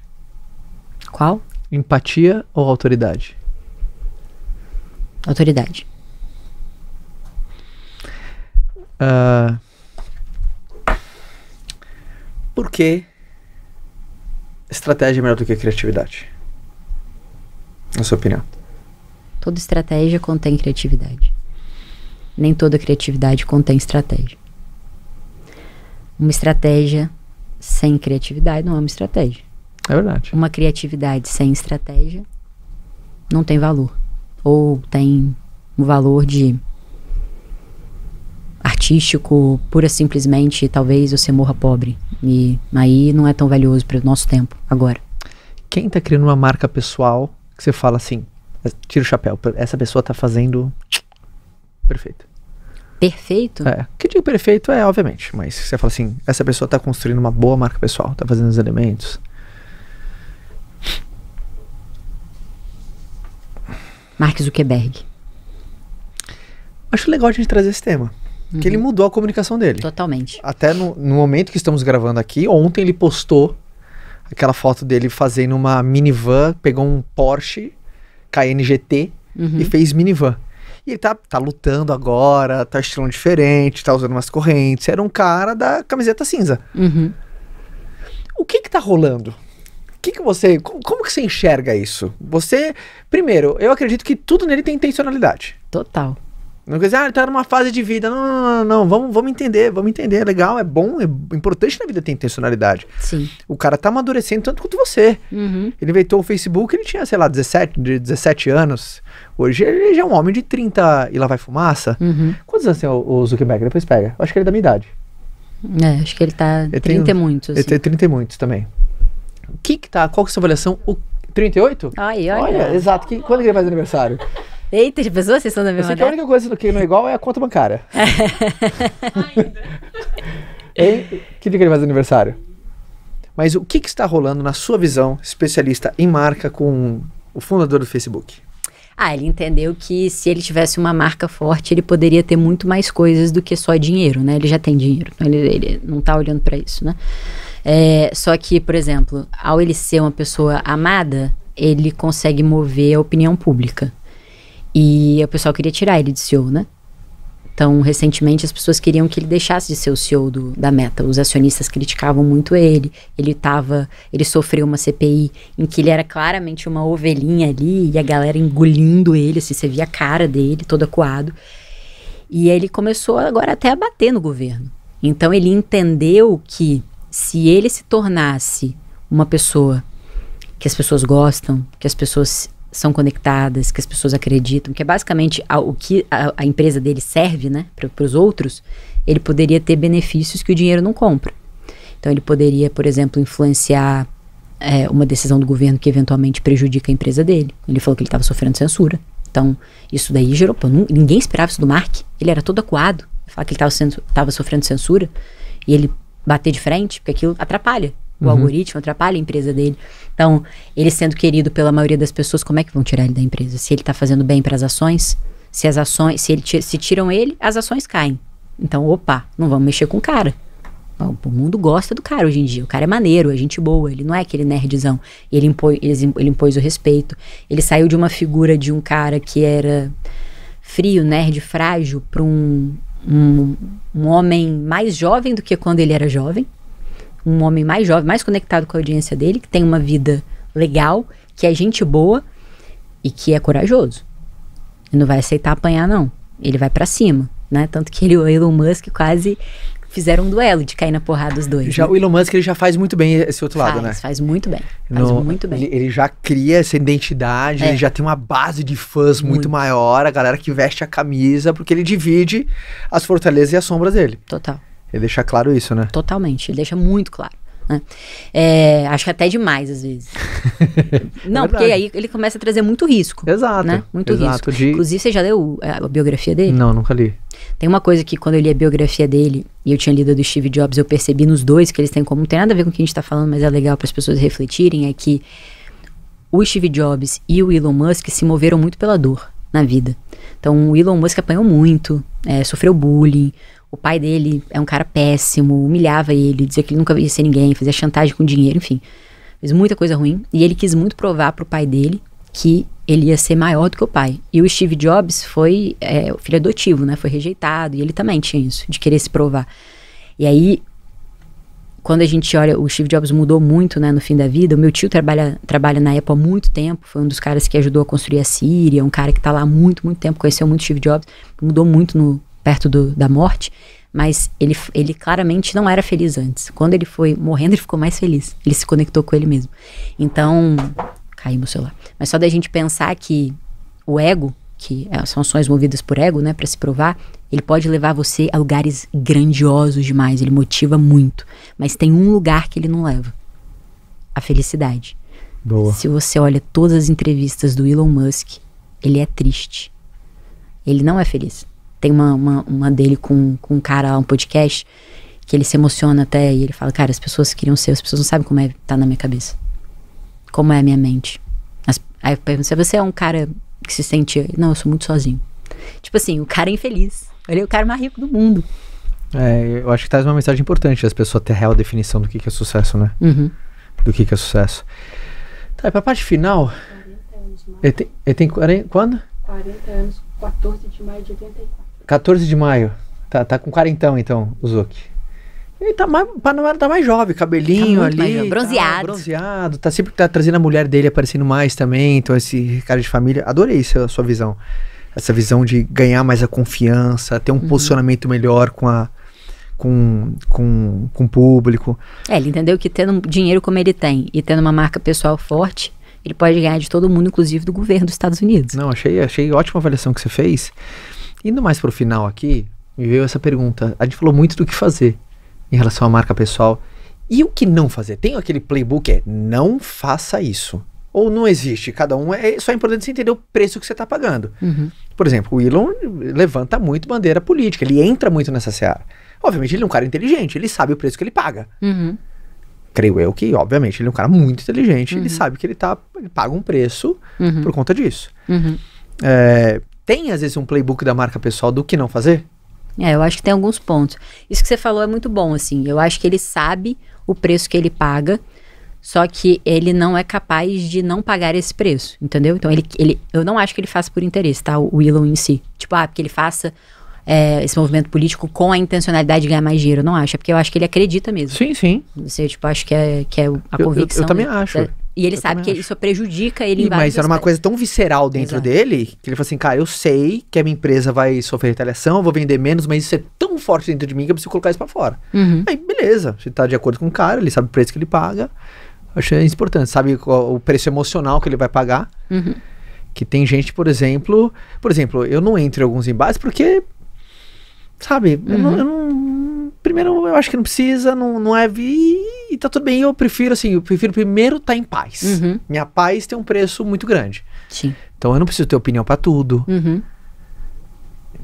Qual? Empatia ou autoridade? Autoridade. Uh, por que estratégia é melhor do que criatividade? Na sua opinião?
Toda estratégia contém criatividade. Nem toda criatividade contém estratégia. Uma estratégia sem criatividade não é uma estratégia. É verdade. Uma criatividade sem estratégia não tem valor. Ou tem um valor de artístico, pura simplesmente, talvez você morra pobre. E aí não é tão valioso para o nosso tempo agora.
Quem está criando uma marca pessoal que você fala assim, tira o chapéu, essa pessoa está fazendo perfeito. Perfeito? É. O que digo perfeito é, obviamente, mas você fala assim, essa pessoa está construindo uma boa marca pessoal, está fazendo os elementos.
Mark Zuckerberg.
Acho legal a gente trazer esse tema. Uhum. Que ele mudou a comunicação dele. Totalmente. Até no, no momento que estamos gravando aqui, ontem ele postou aquela foto dele fazendo uma minivan, pegou um Porsche KNGT uhum. e fez minivan. E ele tá, tá lutando agora, tá estilando diferente, tá usando umas correntes. Era um cara da camiseta cinza. Uhum. O que que tá rolando? O que que você... Como, como que você enxerga isso? Você... Primeiro, eu acredito que tudo nele tem intencionalidade. Total. Não quer dizer, ah, ele tá numa fase de vida. Não, não, não, não, Vamos, vamos entender, vamos entender. É legal, é bom, é importante na vida ter intencionalidade. Sim. O cara tá amadurecendo tanto quanto você. Uhum. Ele inventou o Facebook, ele tinha, sei lá, 17, 17 anos. Hoje ele já é um homem de 30 e lá vai fumaça. Uhum. Quantos anos tem o, o Zuckerberg? Depois pega. Eu acho que ele é da minha idade.
É, acho que ele tá ele 30 tem, e muitos. Assim. Ele tem
30 e muitos também.
O que que tá, qual que é a sua
avaliação? O 38? Ai, olha. Olha, exato. Que, quando que ele faz aniversário? Eita, de pessoas, vocês são da mesma Eu que a única coisa do que não é igual é a conta bancária. Ainda. Que dia que ele faz aniversário? Mas o que, que está rolando, na sua visão, especialista em marca, com o fundador do Facebook?
Ah, ele entendeu que se ele tivesse uma marca forte, ele poderia ter muito mais coisas do que só dinheiro, né? Ele já tem dinheiro, então ele, ele não está olhando para isso, né? É, só que, por exemplo, ao ele ser uma pessoa amada, ele consegue mover a opinião pública. E o pessoal queria tirar ele de CEO, né? Então, recentemente, as pessoas queriam que ele deixasse de ser o CEO do, da Meta. Os acionistas criticavam muito ele. Ele tava, ele sofreu uma CPI em que ele era claramente uma ovelhinha ali e a galera engolindo ele, assim, você via a cara dele todo acuado. E ele começou agora até a bater no governo. Então, ele entendeu que se ele se tornasse uma pessoa que as pessoas gostam, que as pessoas são conectadas, que as pessoas acreditam, que é basicamente a, o que a, a, empresa dele serve, né, para os outros, ele poderia ter benefícios que o dinheiro não compra. Então ele poderia, por exemplo, influenciar é, uma decisão do governo que eventualmente prejudica a empresa dele. Ele falou que ele estava sofrendo censura. Então isso daí gerou, pô, não, ninguém esperava isso do Mark. Ele era todo acuado, falar que ele estava sofrendo censura e ele bater de frente, porque aquilo atrapalha. O uhum. algoritmo atrapalha a empresa dele. Então, ele sendo querido pela maioria das pessoas, como é que vão tirar ele da empresa? Se ele está fazendo bem para as ações, se as ações, se, ele, se tiram ele, as ações caem. Então, opa, não vamos mexer com o cara. O mundo gosta do cara hoje em dia. O cara é maneiro, é gente boa, ele não é aquele nerdzão. Ele, impôs, ele, ele impôs o respeito. Ele saiu de uma figura de um cara que era frio, nerd, frágil, para um, um, um homem mais jovem do que quando ele era jovem um homem mais jovem, mais conectado com a audiência dele, que tem uma vida legal, que é gente boa e que é corajoso. Ele não vai aceitar apanhar, não. Ele vai para cima, né? Tanto que ele e o Elon Musk quase fizeram um duelo de cair na porrada os dois. Já, né? O
Elon Musk ele já faz muito bem esse outro faz, lado, né? Faz muito bem. Faz no, muito bem. Ele, ele, já cria essa identidade, é. ele já tem uma base de fãs muito. muito maior, a galera que veste a camisa, porque ele divide as fortalezas e as sombras dele. Total. Ele é deixa claro isso, né?
Totalmente, ele deixa muito claro. Né? É, acho que até demais, às vezes. Não, é porque aí ele começa a trazer muito risco. Exato. Né? Muito exato, risco. De... Inclusive, você já leu a, é, a biografia dele? Não, nunca li. Tem uma coisa que quando eu li a biografia dele e eu tinha lido a do Steve Jobs, eu percebi nos dois que eles têm como. Não tem nada a ver com o que a gente está falando, mas é legal para as pessoas refletirem: é que o Steve Jobs e o Elon Musk se moveram muito pela dor na vida. Então, o Elon Musk apanhou muito, é, sofreu bullying. O pai dele é um cara péssimo, humilhava ele, dizia que ele nunca ia ser ninguém, fazia chantagem com dinheiro, enfim. Fez muita coisa ruim. E ele quis muito provar pro pai dele que ele ia ser maior do que o pai. E o Steve Jobs foi é, o filho adotivo, né? Foi rejeitado. E ele também tinha isso, de querer se provar. E aí, quando a gente olha, o Steve Jobs mudou muito, né, no fim da vida. O meu tio trabalha, trabalha na Apple há muito tempo, foi um dos caras que ajudou a construir a Síria, é um cara que está lá há muito, muito tempo, conheceu muito o Steve Jobs, mudou muito no, perto do, da morte, mas ele, ele claramente não era feliz antes. Quando ele foi morrendo, ele ficou mais feliz. Ele se conectou com ele mesmo. Então, caiu meu celular. Mas só da gente pensar que o ego, que é, são ações movidas por ego, né, para se provar, ele pode levar você a lugares grandiosos demais, ele motiva muito, mas tem um lugar que ele não leva. A felicidade. Boa. Se você olha todas as entrevistas do Elon Musk, ele é triste. Ele não é feliz. Tem uma, uma, uma, dele com, com um cara, um podcast, que ele se emociona até e ele fala: Cara, as pessoas queriam ser, as pessoas não sabem como é tá na minha cabeça. Como é a minha mente. As, aí eu pergunto: Você é um cara que se sente. Não, eu sou muito sozinho. Tipo assim, o cara é infeliz. Ele é o cara mais rico do mundo.
É, eu acho que traz uma mensagem importante as pessoas ter a real definição do que, que é sucesso, né? Uhum. Do que, que é sucesso. Tá, e pra parte final. 40 anos, ele tem, ele tem 40, quando?
40 anos, 14 de maio de 84.
14 de maio. Tá, tá com quarentão, então, o Zuki. Ele tá mais, tá mais jovem, cabelinho tá ali. Mais tá Bronzeado. Tá, bronzeado. Tá sempre tá trazendo a mulher dele aparecendo mais também. Então, esse cara de família. Adorei isso, a sua visão. Essa visão de ganhar mais a confiança, ter um uhum. posicionamento melhor com a. Com, com, com o público.
É, ele entendeu que tendo dinheiro como ele tem e tendo uma marca pessoal forte, ele pode ganhar de todo mundo, inclusive do governo dos Estados Unidos.
Não, achei, achei ótima a avaliação que você fez. Indo mais pro final aqui, me veio essa pergunta. A gente falou muito do que fazer em relação à marca pessoal. E o que não fazer? Tem aquele playbook é não faça isso. Ou não existe, cada um é só é importante você entender o preço que você está pagando. Uhum. Por exemplo, o Elon levanta muito bandeira política, ele entra muito nessa seara. Obviamente, ele é um cara inteligente, ele sabe o preço que ele paga. Uhum. Creio eu que, obviamente, ele é um cara muito inteligente, uhum. ele sabe que ele, tá, ele paga um preço uhum. por conta disso. Uhum. É, tem às vezes um playbook da marca pessoal do que não fazer? É, eu
acho que tem alguns pontos. Isso que você falou é muito bom, assim. Eu acho que ele sabe o preço que ele paga, só que ele não é capaz de não pagar esse preço, entendeu? Então, ele, ele eu não acho que ele faça por interesse, tá? O Willow em si. Tipo, ah, porque ele faça é, esse movimento político com a intencionalidade de ganhar mais dinheiro. Eu não acho, é porque eu acho que ele acredita mesmo. Sim, sim. Você, tipo, acho que é, que é a convicção. Eu, eu, eu também acho. É. E ele eu sabe que acho. isso prejudica ele em Mas era uma
coisa tão visceral dentro Exato. dele que ele falou assim: cara, eu sei que a minha empresa vai sofrer retaliação, eu vou vender menos, mas isso é tão forte dentro de mim que eu preciso colocar isso pra fora. Uhum. Aí, beleza, você tá de acordo com o cara, ele sabe o preço que ele paga. Achei importante, sabe o preço emocional que ele vai pagar. Uhum. Que tem gente, por exemplo. Por exemplo, eu não entro em alguns embates porque. Sabe, uhum. eu não, eu não primeiro eu acho que não precisa, não, não é. E, e tá tudo bem. Eu prefiro, assim, eu prefiro primeiro estar tá em paz. Uhum. Minha paz tem um preço muito grande. Sim. Então eu não preciso ter opinião para tudo. Uhum.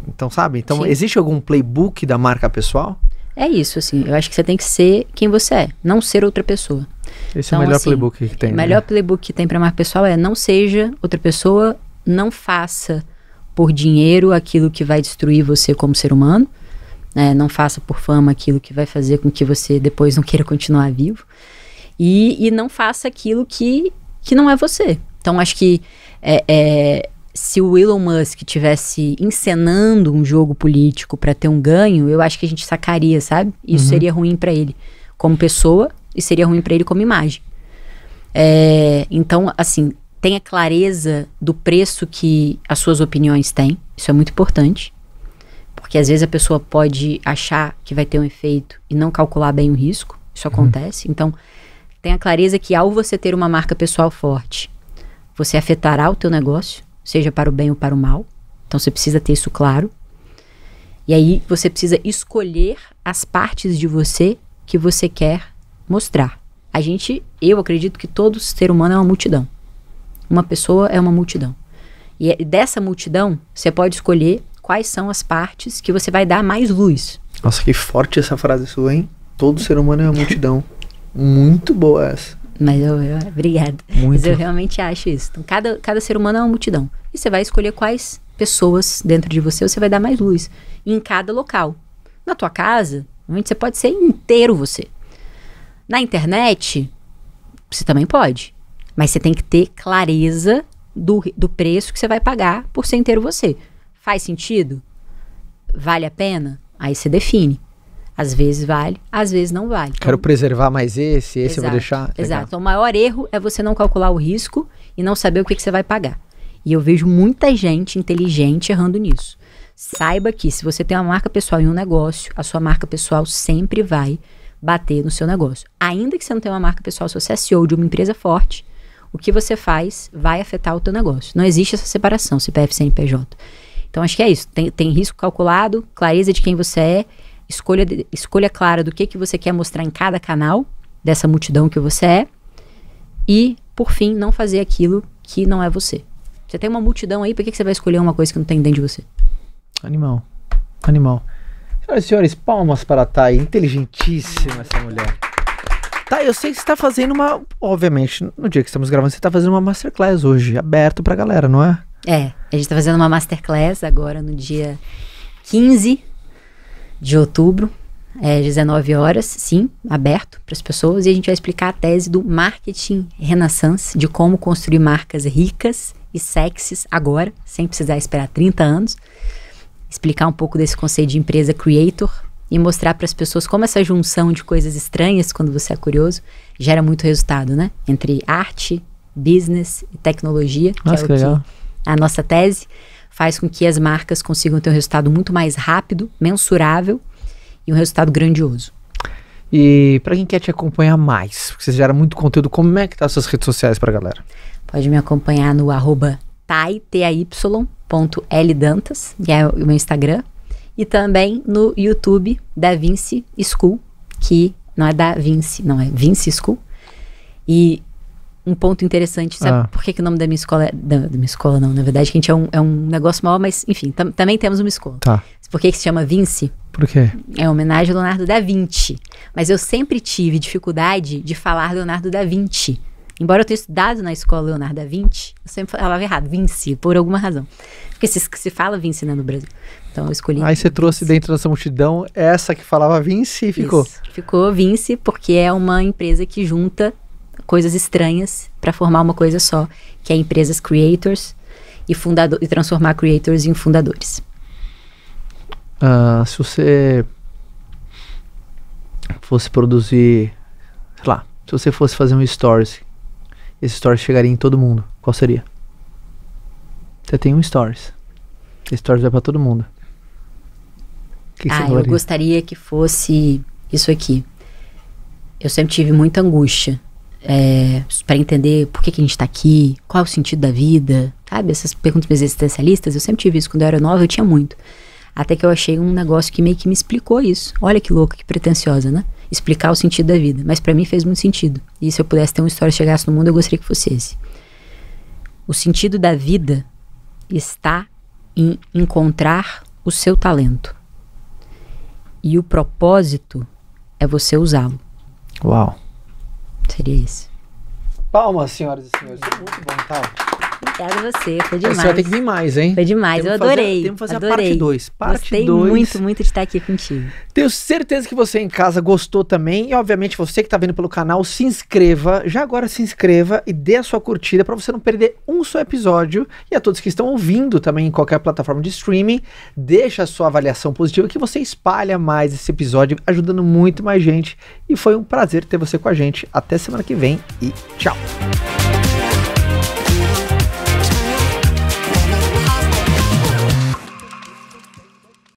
Então, sabe? Então, Sim. existe algum playbook da marca pessoal?
É isso, assim. Eu acho que você tem que ser quem você é, não ser outra pessoa. Esse então, é o então, melhor assim, playbook que tem. O né? melhor né? playbook que tem para marca pessoal é não seja outra pessoa, não faça por dinheiro aquilo que vai destruir você como ser humano. Né? Não faça por fama aquilo que vai fazer com que você depois não queira continuar vivo. E, e não faça aquilo que, que não é você. Então, acho que é, é, se o Elon Musk tivesse encenando um jogo político para ter um ganho, eu acho que a gente sacaria, sabe? Isso uhum. seria ruim para ele como pessoa e seria ruim para ele como imagem. É, então, assim, tenha clareza do preço que as suas opiniões têm. Isso é muito importante que às vezes a pessoa pode achar que vai ter um efeito e não calcular bem o risco. Isso uhum. acontece. Uhum. Então, tenha clareza que ao você ter uma marca pessoal forte, você afetará o teu negócio, seja para o bem ou para o mal. Então, você precisa ter isso claro. E aí, você precisa escolher as partes de você que você quer mostrar. A gente, eu acredito que todo ser humano é uma multidão. Uma pessoa é uma multidão. E é dessa multidão, você pode escolher quais são as partes que você vai dar mais luz.
Nossa, que forte essa frase sua, hein? Todo ser humano é uma multidão. Muito boa essa. Mas eu, eu obrigada.
Muito. Mas eu realmente acho isso. Então, cada, cada ser humano é uma multidão. E você vai escolher quais pessoas dentro de você você vai dar mais luz. em cada local. Na tua casa, você pode ser inteiro você. Na internet, você também pode. Mas você tem que ter clareza do, do preço que você vai pagar por ser inteiro você. Faz sentido? Vale a pena? Aí você define. Às vezes vale, às vezes não vale. Então, Quero
preservar mais esse, esse exato, eu vou deixar. Legal. Exato. Então,
o maior erro é você não calcular o risco e não saber o que, que você vai pagar. E eu vejo muita gente inteligente errando nisso. Saiba que se você tem uma marca pessoal em um negócio, a sua marca pessoal sempre vai bater no seu negócio. Ainda que você não tenha uma marca pessoal, se você é CEO de uma empresa forte, o que você faz vai afetar o teu negócio. Não existe essa separação, CPF e CNPJ. Então acho que é isso. Tem, tem risco calculado, clareza de quem você é, escolha, escolha clara do que, que você quer mostrar em cada canal dessa multidão que você é. E, por fim, não fazer aquilo que não é você. Você tem uma multidão aí, por que, que você vai escolher uma coisa que não tem dentro de você? Animal.
Animal. Senhoras e senhores, palmas para a Thay. Inteligentíssima essa mulher. Tá, eu sei que você tá fazendo uma. Obviamente, no dia que estamos gravando, você está fazendo uma masterclass hoje, aberto pra galera, não é?
É, a gente está fazendo uma masterclass agora no dia 15 de outubro, é, 19 horas, sim, aberto para as pessoas, e a gente vai explicar a tese do marketing renaissance, de como construir marcas ricas e sexys agora, sem precisar esperar 30 anos. Explicar um pouco desse conceito de empresa creator e mostrar para as pessoas como essa junção de coisas estranhas, quando você é curioso, gera muito resultado, né? Entre arte, business e tecnologia, é Nossa, é o que legal a nossa tese faz com que as marcas consigam ter um resultado muito mais rápido, mensurável e um resultado grandioso.
E para quem quer te acompanhar mais, porque você gera muito conteúdo, como é que tá as suas redes sociais para a galera?
Pode me acompanhar no arroba tai, Dantas, que é o meu Instagram, e também no YouTube da Vinci School, que não é da Vinci, não é Vinci School. E um ponto interessante. Sabe ah. por que, que o nome da minha escola é. Da, da, minha escola, não, na verdade, que a gente é um, é um negócio maior, mas enfim, tam, também temos uma escola. Tá. Por que, que se chama Vinci? Por quê? É homenagem a Leonardo da Vinci. Mas eu sempre tive dificuldade de falar Leonardo da Vinci. Embora eu tenha estudado na escola Leonardo da Vinci, eu sempre falava errado, Vinci, por alguma razão. Porque se, se fala Vinci né, no Brasil.
Então eu escolhi. Aí você trouxe dentro dessa multidão essa que falava Vinci e ficou. Isso.
Ficou Vinci porque é uma empresa que junta coisas estranhas para formar uma coisa só, que é empresas creators e, fundador, e transformar creators em fundadores.
Uh, se você fosse produzir, sei lá, se você fosse fazer um stories, esse stories chegaria em todo mundo, qual seria? Você tem um stories. Esse stories vai para todo mundo. Que que ah, eu
gostaria que fosse isso aqui. Eu sempre tive muita angústia é, para entender por que, que a gente está aqui, qual é o sentido da vida, sabe? Essas perguntas existencialistas, eu sempre tive isso. Quando eu era nova, eu tinha muito. Até que eu achei um negócio que meio que me explicou isso. Olha que louca, que pretensiosa, né? Explicar o sentido da vida. Mas para mim fez muito sentido. E se eu pudesse ter uma história que chegasse no mundo, eu gostaria que fosse esse. O sentido da vida está em encontrar o seu talento. E o propósito é você usá-lo. Uau! Seria isso.
Palmas, senhoras e senhores.
muito bom, tá? Obrigada a você, foi demais. Você vai ter que
vir mais, hein? Foi demais, temos eu adorei. Fazer, temos que fazer adorei. a parte 2. Gostei dois. muito,
muito de estar aqui contigo.
Tenho certeza que você em casa gostou também. E, obviamente, você que está vendo pelo canal, se inscreva. Já agora se inscreva e dê a sua curtida para você não perder um só episódio. E a todos que estão ouvindo também em qualquer plataforma de streaming, deixa a sua avaliação positiva que você espalha mais esse episódio, ajudando muito mais gente. E foi um prazer ter você com a gente. Até semana que vem e tchau.